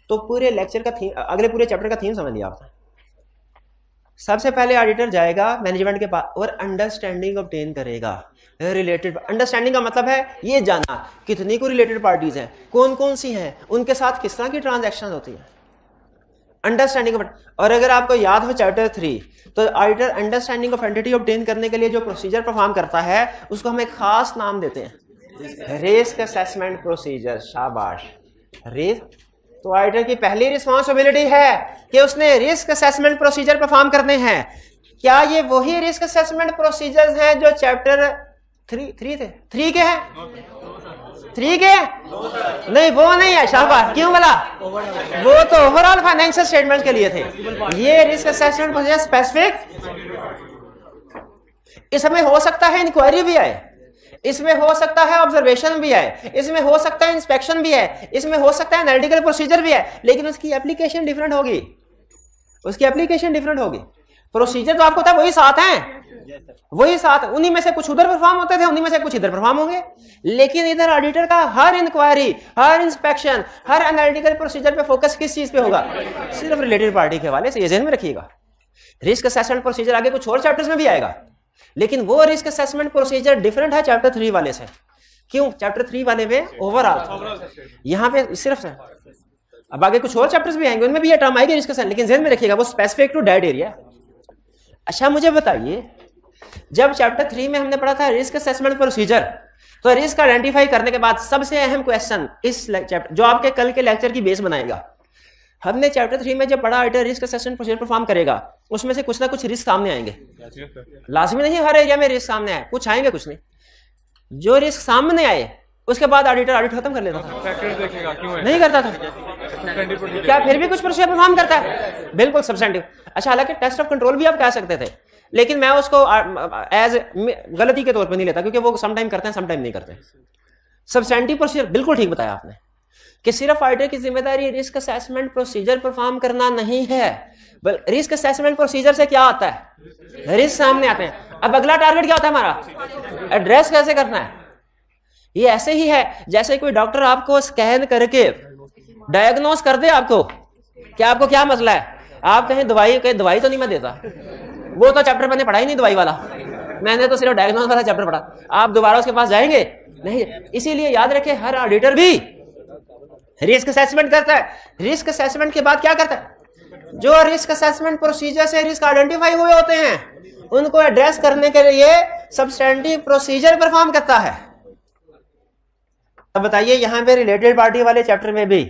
तो पूरे लेक्चर का थीम अगले पूरे चैप्टर का थीम समझ लिया आपने सबसे पहले ऑडिटर जाएगा मैनेजमेंट के पास और अंडरस्टैंडिंग ऑब्टेन करेगा रिलेटेड अंडरस्टैंडिंग का मतलब है ये जाना कितनी को रिलेटेड पार्टीज हैं कौन कौन सी हैं उनके साथ किस तरह की ट्रांजैक्शन होती है अंडरस्टैंडिंग और अगर आपको याद हो चैप्टर थ्री तो auditor understanding of entity obtain करने के लिए जो प्रोसीजर परफॉर्म करता है उसको हम एक खास नाम देते हैं रेस्क असेसमेंट प्रोसीजर शाबाश रेस्क तो ऑडिटर की पहली रिस्पॉन्सिबिलिटी है कि उसने रिस्क असेसमेंट प्रोसीजर परफॉर्म करने हैं क्या ये वही रिस्क असेसमेंट प्रोसीजर हैं जो चैप्टर थ्री थ्री थे थ्री के हैं थ्री के नहीं वो नहीं है शाहबाज क्यों बोला वो तो ओवरऑल फाइनेंशियल स्टेटमेंट के लिए थे ये रिस्क असेसमेंट प्रोसीजर स्पेसिफिक इस समय हो सकता है इंक्वायरी भी आए इसमें हो सकता है ऑब्जर्वेशन भी है इसमें हो सकता है इंस्पेक्शन भी है इसमें हो सकता है एनालिटिकल प्रोसीजर भी है लेकिन उसकी एप्लीकेशन डिफरेंट होगी उसकी एप्लीकेशन डिफरेंट होगी प्रोसीजर तो आपको था वही साथ हैं वही साथ उन्हीं में से कुछ उधर परफॉर्म होते थे उन्हीं में से कुछ इधर परफॉर्म होंगे लेकिन इधर ऑडिटर का हर इंक्वायरी हर इंस्पेक्शन हर एनालिटिकल प्रोसीजर पे फोकस किस चीज पे होगा सिर्फ रिलेटेड पार्टी के हवाले से ये जहन में रखिएगा रिस्क असेसमेंट प्रोसीजर आगे कुछ और चैप्टर्स में भी आएगा लेकिन वो रिस्क असेसमेंट प्रोसीजर डिफरेंट है चैप्टर थ्री वाले से क्यों चैप्टर थ्री वाले में ओवरऑल यहाँ पे सिर्फ अब आगे कुछ और चैप्टर्स भी आएंगे उनमें भी ये टर्म आएगी रिस्क असेसमेंट लेकिन जहन में रखिएगा वो स्पेसिफिक टू डेड एरिया अच्छा मुझे बताइए जब चैप्टर थ्री में हमने पढ़ा था रिस्क असेसमेंट प्रोसीजर तो रिस्क आइडेंटिफाई करने के बाद सबसे अहम क्वेश्चन इस चैप्टर जो आपके कल के लेक्चर की बेस बनाएगा हमने चैप्टर थ्री में जब पढ़ा रिस्क असेसमेंट प्रोसीजर परफॉर्म करेगा उसमें से कुछ ना कुछ रिस्क सामने आएंगे लाजमी नहीं हर एरिया में रिस्क सामने आए कुछ आएंगे कुछ नहीं जो रिस्क सामने आए उसके बाद ऑडिटर ऑडिट खत्म कर लेता था अच्छा, नहीं करता था क्या फिर भी कुछ प्रोसीजर परफॉर्म करता है बिल्कुल सब्सटेंटिव अच्छा हालांकि टेस्ट ऑफ कंट्रोल भी आप कह सकते थे लेकिन मैं उसको एज गलती के तौर पर नहीं लेता क्योंकि वो समटाइम करते हैं समटाइम नहीं करते सब्सटेंटिव प्रोसीजर बिल्कुल ठीक बताया आपने कि सिर्फ ऑडिटर की जिम्मेदारी रिस्क असेसमेंट प्रोसीजर परफॉर्म करना नहीं है बल रिस्क असेसमेंट प्रोसीजर से क्या आता है रिस्क सामने आते हैं अब अगला टारगेट क्या होता है हमारा एड्रेस कैसे करना है ये ऐसे ही है जैसे कोई डॉक्टर आपको स्कैन करके डायग्नोस कर दे आपको क्या आपको क्या मसला है आप कहें दवाई कहें दवाई तो नहीं मैं देता वो तो चैप्टर मैंने पढ़ा ही नहीं दवाई वाला मैंने तो सिर्फ डायग्नोस वाला चैप्टर पढ़ा आप दोबारा उसके पास जाएंगे नहीं इसीलिए याद रखें हर ऑडिटर भी रिस्क असेसमेंट करता है रिस्क असेसमेंट के बाद क्या करता है जो रिस्क असेसमेंट प्रोसीजर से रिस्क आइडेंटिफाई हुए होते हैं उनको एड्रेस करने के लिए सब्सटेंटिव प्रोसीजर परफॉर्म करता है अब बताइए यहां पे रिलेटेड पार्टी वाले चैप्टर में भी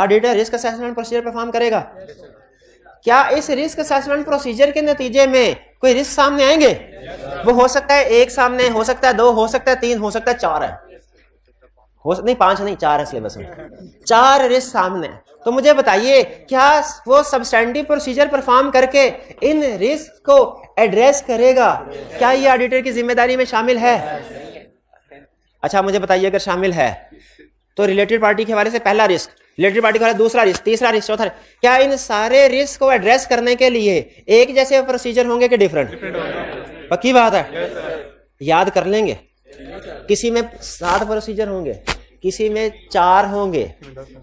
auditor risk assessment procedure perform करेगा क्या इस रिस्क असेसमेंट प्रोसीजर के नतीजे में कोई रिस्क सामने आएंगे वो हो सकता है एक सामने हो सकता है दो हो सकता है तीन हो सकता है चार है हो स... नहीं पांच नहीं चार है सिलेबस में चार रिस्क सामने तो मुझे बताइए क्या वो सब्सटैंडिव प्रोसीजर परफॉर्म करके इन रिस्क को एड्रेस करेगा क्या ये ऑडिटर की जिम्मेदारी में शामिल है अच्छा मुझे बताइए अगर शामिल है तो रिलेटेड पार्टी के हवाले से पहला रिस्क रिलेटेड पार्टी के हवाले दूसरा रिस्क तीसरा रिस्क चौथा क्या इन सारे रिस्क को एड्रेस करने के लिए एक जैसे प्रोसीजर होंगे कि डिफरेंट पक्की बात है याद कर लेंगे किसी में सात प्रोसीजर होंगे किसी में चार होंगे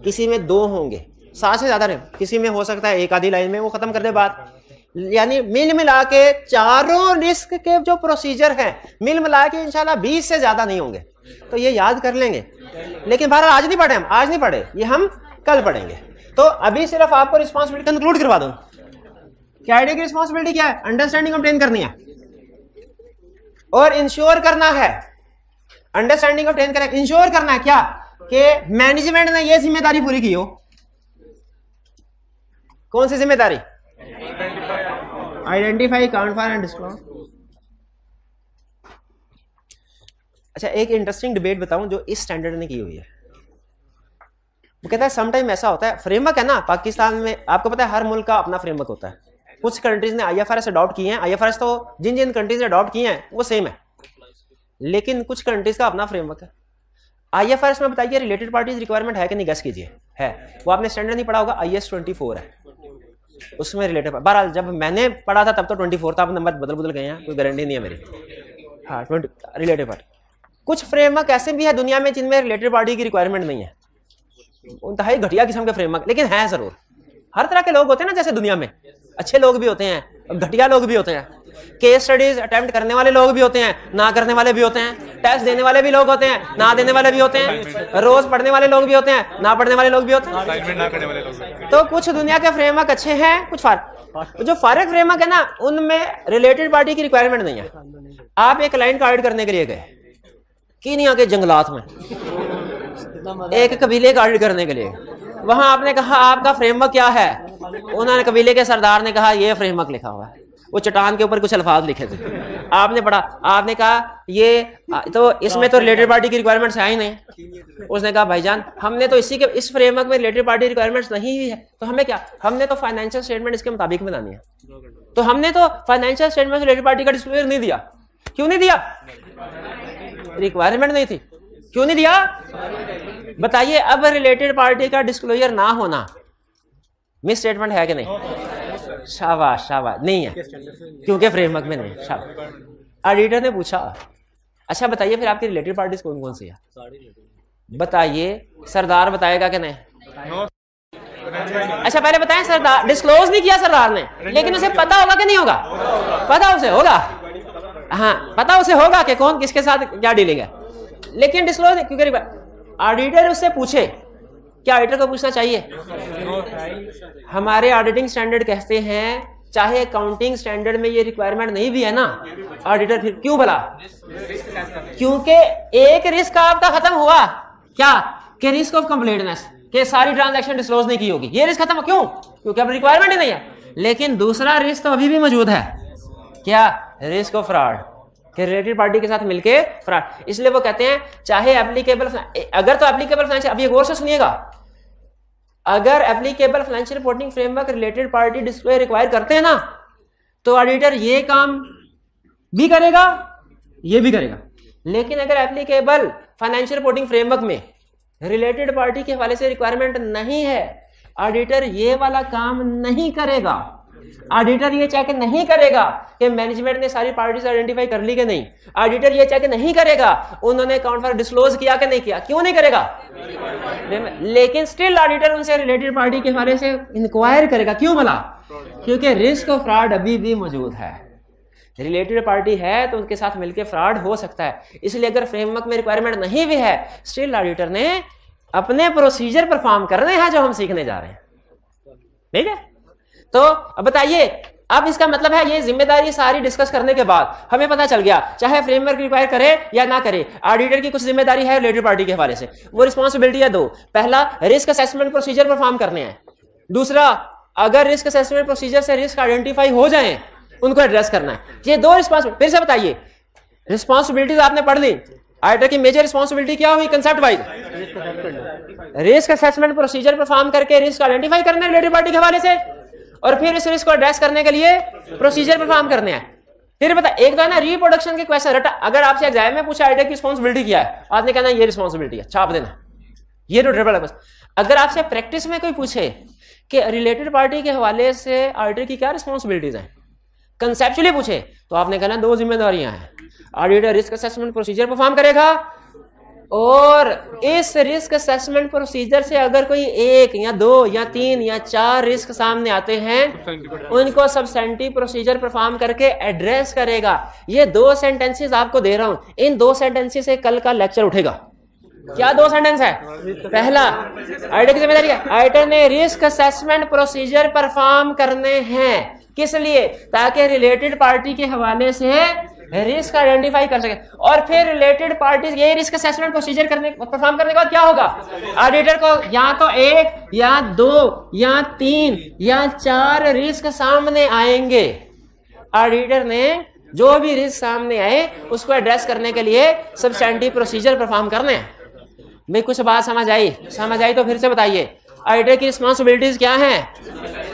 किसी में दो होंगे सात से ज्यादा नहीं किसी में हो सकता है एक आधी लाइन में वो खत्म कर दे बात यानी मिल मिला के चारों रिस्क के जो प्रोसीजर हैं मिल मिला के इनशाला बीस से ज्यादा नहीं होंगे तो ये याद कर लेंगे लेकिन बहरहाल आज नहीं पढ़े हम आज नहीं पढ़े ये हम कल पढ़ेंगे तो अभी सिर्फ आपको रिस्पॉन्सिबिलिटी कंक्लूड करवा दो क्या आइडिया की रिस्पॉन्सिबिलिटी क्या है अंडरस्टैंडिंग कंप्लेन करनी है और इंश्योर करना है understanding of tenth correct ensure करना है क्या कि मैनेजमेंट ने यह जिम्मेदारी पूरी की हो कौन सी जिम्मेदारी आइडेंटिफाई काउंट फॉर एंड अच्छा एक इंटरेस्टिंग डिबेट बताऊं जो इस स्टैंडर्ड ने की हुई है वो कहता है समटाइम ऐसा होता है फ्रेमवर्क है ना पाकिस्तान में आपको पता है हर मुल्क का अपना फ्रेमवर्क होता है कुछ कंट्रीज ने I F R S adopt किए हैं आई एफ आर एस तो जिन जिन कंट्रीज ने अडॉप्ट किए हैं वो सेम है लेकिन कुछ कंट्रीज का अपना फ्रेमवर्क है आई एफ आर एस में बताइए रिलेटेड पार्टीज रिक्वायरमेंट है कि नहीं गैस कीजिए है वो आपने स्टैंडर्ड नहीं पढ़ा होगा आई एस ट्वेंटी फोर है उसमें रिलेटेड बहरहाल जब मैंने पढ़ा था तब तो ट्वेंटी फोर था अब नंबर बदल बदल गए हैं कोई गारंटी नहीं है मेरी हाँ ट्वेंटी रिलेटेड पार्टी कुछ फ्रेमवर्क ऐसे भी है दुनिया में जिनमें रिलेटेड पार्टी की रिक्वायरमेंट नहीं तो है ही घटिया किस्म के फ्रेमवर्क लेकिन है जरूर हर तरह के लोग होते हैं ना जैसे दुनिया में अच्छे लोग भी होते हैं घटिया लोग भी होते हैं केस स्टडीज अटेम्प्ट करने वाले लोग भी होते हैं ना करने वाले भी होते हैं टेस्ट देने वाले भी लोग होते हैं ना देने वाले भी होते हैं रोज पढ़ने वाले लोग भी होते हैं ना पढ़ने वाले लोग भी होते हैं तो कुछ दुनिया के फ्रेमवर्क अच्छे हैं कुछ फर्क जो फर्क फ्रेमवर्क है ना उनमें रिलेटेड पार्टी की रिक्वायरमेंट नहीं है आप एक लाइन कार्ड करने के लिए गए की नहीं के जंगलात में एक कबीले का ऑडिट करने के लिए वहां आपने कहा आपका फ्रेमवर्क क्या है उन्होंने कबीले के सरदार ने कहा यह फ्रेमवर्क लिखा हुआ है वो चट्टान के ऊपर कुछ अल्फाज लिखे थे आपने पढ़ा आपने कहा ये तो इसमें तो रिलेटेड पार्टी की रिक्वायरमेंट्स आई नहीं उसने कहा भाईजान हमने तो इसी के इस फ्रेमवर्क में रिलेटेड पार्टी रिक्वायरमेंट्स नहीं हुई है तो हमें क्या हमने तो फाइनेंशियल स्टेटमेंट इसके मुताबिक बनानी है तो हमने तो फाइनेंशियल स्टेटमेंट रिलेटेड पार्टी का डिस्क्लोजर नहीं दिया क्यों नहीं दिया रिक्वायरमेंट नहीं थी क्यों नहीं दिया बताइए अब रिलेटेड पार्टी का डिस्क्लोजर ना होना मिस स्टेटमेंट है कि नहीं शाबाश शाबाश नहीं है क्योंकि फ्रेमवर्क में नहीं ऑडिटर ने पूछा अच्छा बताइए फिर आपकी रिलेटेड पार्टीज कौन कौन सी है बताइए सरदार बताएगा कि नहीं अच्छा पहले बताएं सरदार डिस्क्लोज नहीं किया सरदार ने लेकिन उसे पता होगा कि नहीं होगा पता उसे होगा हाँ पता उसे होगा कि कौन किसके साथ क्या डीलिंग है लेकिन डिस्क्लोज क्योंकि ऑडिटर उससे पूछे क्या ऑडिटर को पूछना चाहिए हमारे ऑडिटिंग स्टैंडर्ड कहते हैं चाहे अकाउंटिंग स्टैंडर्ड में ये रिक्वायरमेंट नहीं भी है ना ऑडिटर फिर क्यों भला क्योंकि एक रिस्क आपका खत्म हुआ क्या के रिस्क ऑफ कंप्लीटनेस के सारी ट्रांजैक्शन डिस्क्लोज नहीं की होगी ये रिस्क खत्म क्यों क्योंकि अब रिक्वायरमेंट ही नहीं है लेकिन दूसरा रिस्क तो अभी भी मौजूद है क्या रिस्क ऑफ फ्रॉड के रिलेटेड पार्टी के साथ मिलके फ्रॉड इसलिए वो कहते हैं चाहे एप्लीकेबल अगर तो एप्लीकेबल फाइनेंस अभी एक और से सुनिएगा अगर applicable financial reporting framework related party display require करते हैं ना तो ऑडिटर ये काम भी करेगा ये भी करेगा लेकिन अगर एप्लीकेबल फाइनेंशियल रिपोर्टिंग फ्रेमवर्क में रिलेटेड पार्टी के हवाले से रिक्वायरमेंट नहीं है ऑडिटर ये वाला काम नहीं करेगा ऑडिटर ये चेक नहीं करेगा कि मैनेजमेंट ने सारी पार्टीज आइडेंटिफाई कर ली कि नहीं ऑडिटर ये चेक नहीं करेगा उन्होंने अकाउंट फॉर डिस्क्लोज किया कि नहीं किया क्यों नहीं करेगा लेकिन स्टिल ऑडिटर उनसे रिलेटेड पार्टी के हवाले से इंक्वायर करेगा क्यों भला क्योंकि रिस्क ऑफ फ्रॉड अभी भी मौजूद है रिलेटेड पार्टी है तो उनके साथ मिलकर फ्रॉड हो सकता है इसलिए अगर फ्रेमवर्क में रिक्वायरमेंट नहीं भी है स्टिल ऑडिटर ने अपने प्रोसीजर परफॉर्म करने हैं जो हम सीखने जा रहे हैं ठीक है तो बताइए अब इसका मतलब है ये जिम्मेदारी सारी डिस्कस करने के बाद हमें पता चल गया चाहे फ्रेमवर्क रिक्वायर करे या ना करे ऑडिटर की कुछ जिम्मेदारी है रिलेटेड पार्टी के हवाले से वो रिस्पॉन्सिबिलिटी है दो पहला रिस्क असेसमेंट प्रोसीजर परफॉर्म करने हैं दूसरा अगर रिस्क असेसमेंट प्रोसीजर से रिस्क आइडेंटिफाई हो जाए उनको एड्रेस करना है ये दो रिस्पॉन्स फिर से बताइए रिस्पॉन्सिबिलिटीज आपने पढ़ ली ऑडिटर की मेजर रिस्पॉन्सिबिलिटी क्या हुई concept wise risk assessment procedure perform करके रिस्क आइडेंटिफाई करना है रिलेटेड पार्टी के हवाले से और फिर इस रिस्क को एड्रेस करने के लिए प्रोसीजर परफॉर्म करने हैं फिर बता एक तो है ना रिप्रोडक्शन के क्वेश्चन रटा अगर आपसे एग्जाम में पूछा आइडिया की रिस्पॉन्सिबिलिटी क्या है तो आपने कहना ये रिस्पॉन्सिबिलिटी है छाप देना ये तो ड्रिबल है अगर आपसे प्रैक्टिस में कोई पूछे कि रिलेटेड पार्टी के हवाले से ऑडिटर की क्या रिस्पॉन्सिबिलिटीज हैं कंसेप्चुअली पूछे तो आपने कहना दो जिम्मेदारियां हैं auditor risk assessment procedure perform करेगा और इस रिस्क असेसमेंट प्रोसीजर से अगर कोई एक या दो या तीन या चार रिस्क सामने आते हैं उनको सब सेंटी प्रोसीजर परफॉर्म करके एड्रेस करेगा ये दो सेंटेंसेस आपको दे रहा हूं इन दो सेंटेंसेस से कल का लेक्चर उठेगा क्या दो सेंटेंस है पहला आईटी की जिम्मेदारी है आईटी ने रिस्क असेसमेंट प्रोसीजर परफॉर्म करने हैं किस लिए ताकि रिलेटेड पार्टी के हवाले से रिस्क आइडेंटिफाई कर सके और फिर रिलेटेड पार्टीज ये रिस्क असेसमेंट प्रोसीजर करने परफॉर्म करने के बाद क्या होगा ऑडिटर को या तो एक या दो या तीन या चार रिस्क सामने आएंगे ऑडिटर ने जो भी रिस्क सामने आए उसको एड्रेस करने के लिए सेंटी प्रोसीजर परफॉर्म करने हैं कुछ बात समझ आई समझ आई तो फिर से बताइए ऑडिटर की रिस्पॉन्सिबिलिटीज क्या है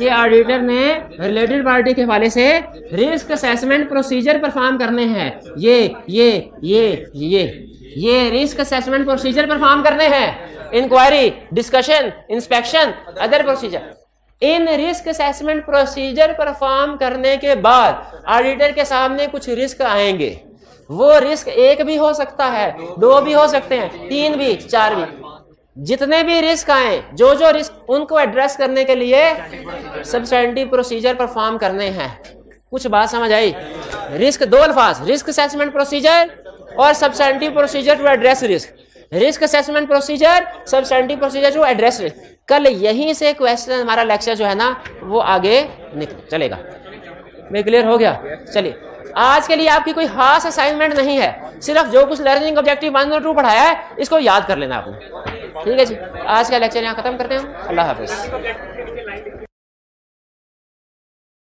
कि ऑडिटर ने रिलेटेड पार्टी के हवाले से रिस्क असेसमेंट प्रोसीजर परफॉर्म करने हैं ये ये ये ये ये रिस्क असेसमेंट प्रोसीजर परफॉर्म करने हैं inquiry discussion inspection other procedure इन रिस्क असेसमेंट प्रोसीजर परफॉर्म करने के बाद ऑडिटर के सामने कुछ रिस्क आएंगे वो रिस्क एक भी हो सकता है दो भी हो सकते हैं तीन भी चार भी जितने भी रिस्क आए जो जो रिस्क उनको एड्रेस करने के लिए सब्सटेंटिव प्रोसीजर परफॉर्म करने हैं कुछ बात समझ आई रिस्क दो अल्फाज रिस्क असेसमेंट प्रोसीजर और substantive procedure to address risk risk assessment procedure substantive procedure to address risk कल यहीं से क्वेश्चन हमारा लेक्चर जो है ना वो आगे निकल चलेगा मैं क्लियर हो गया चलिए आज के लिए आपकी कोई खास असाइनमेंट नहीं है सिर्फ जो कुछ लर्निंग ऑब्जेक्टिव वन और टू पढ़ाया है इसको याद कर लेना आपने ठीक है जी आज का लेक्चर यहाँ खत्म करते हैं अल्लाह हाफिज़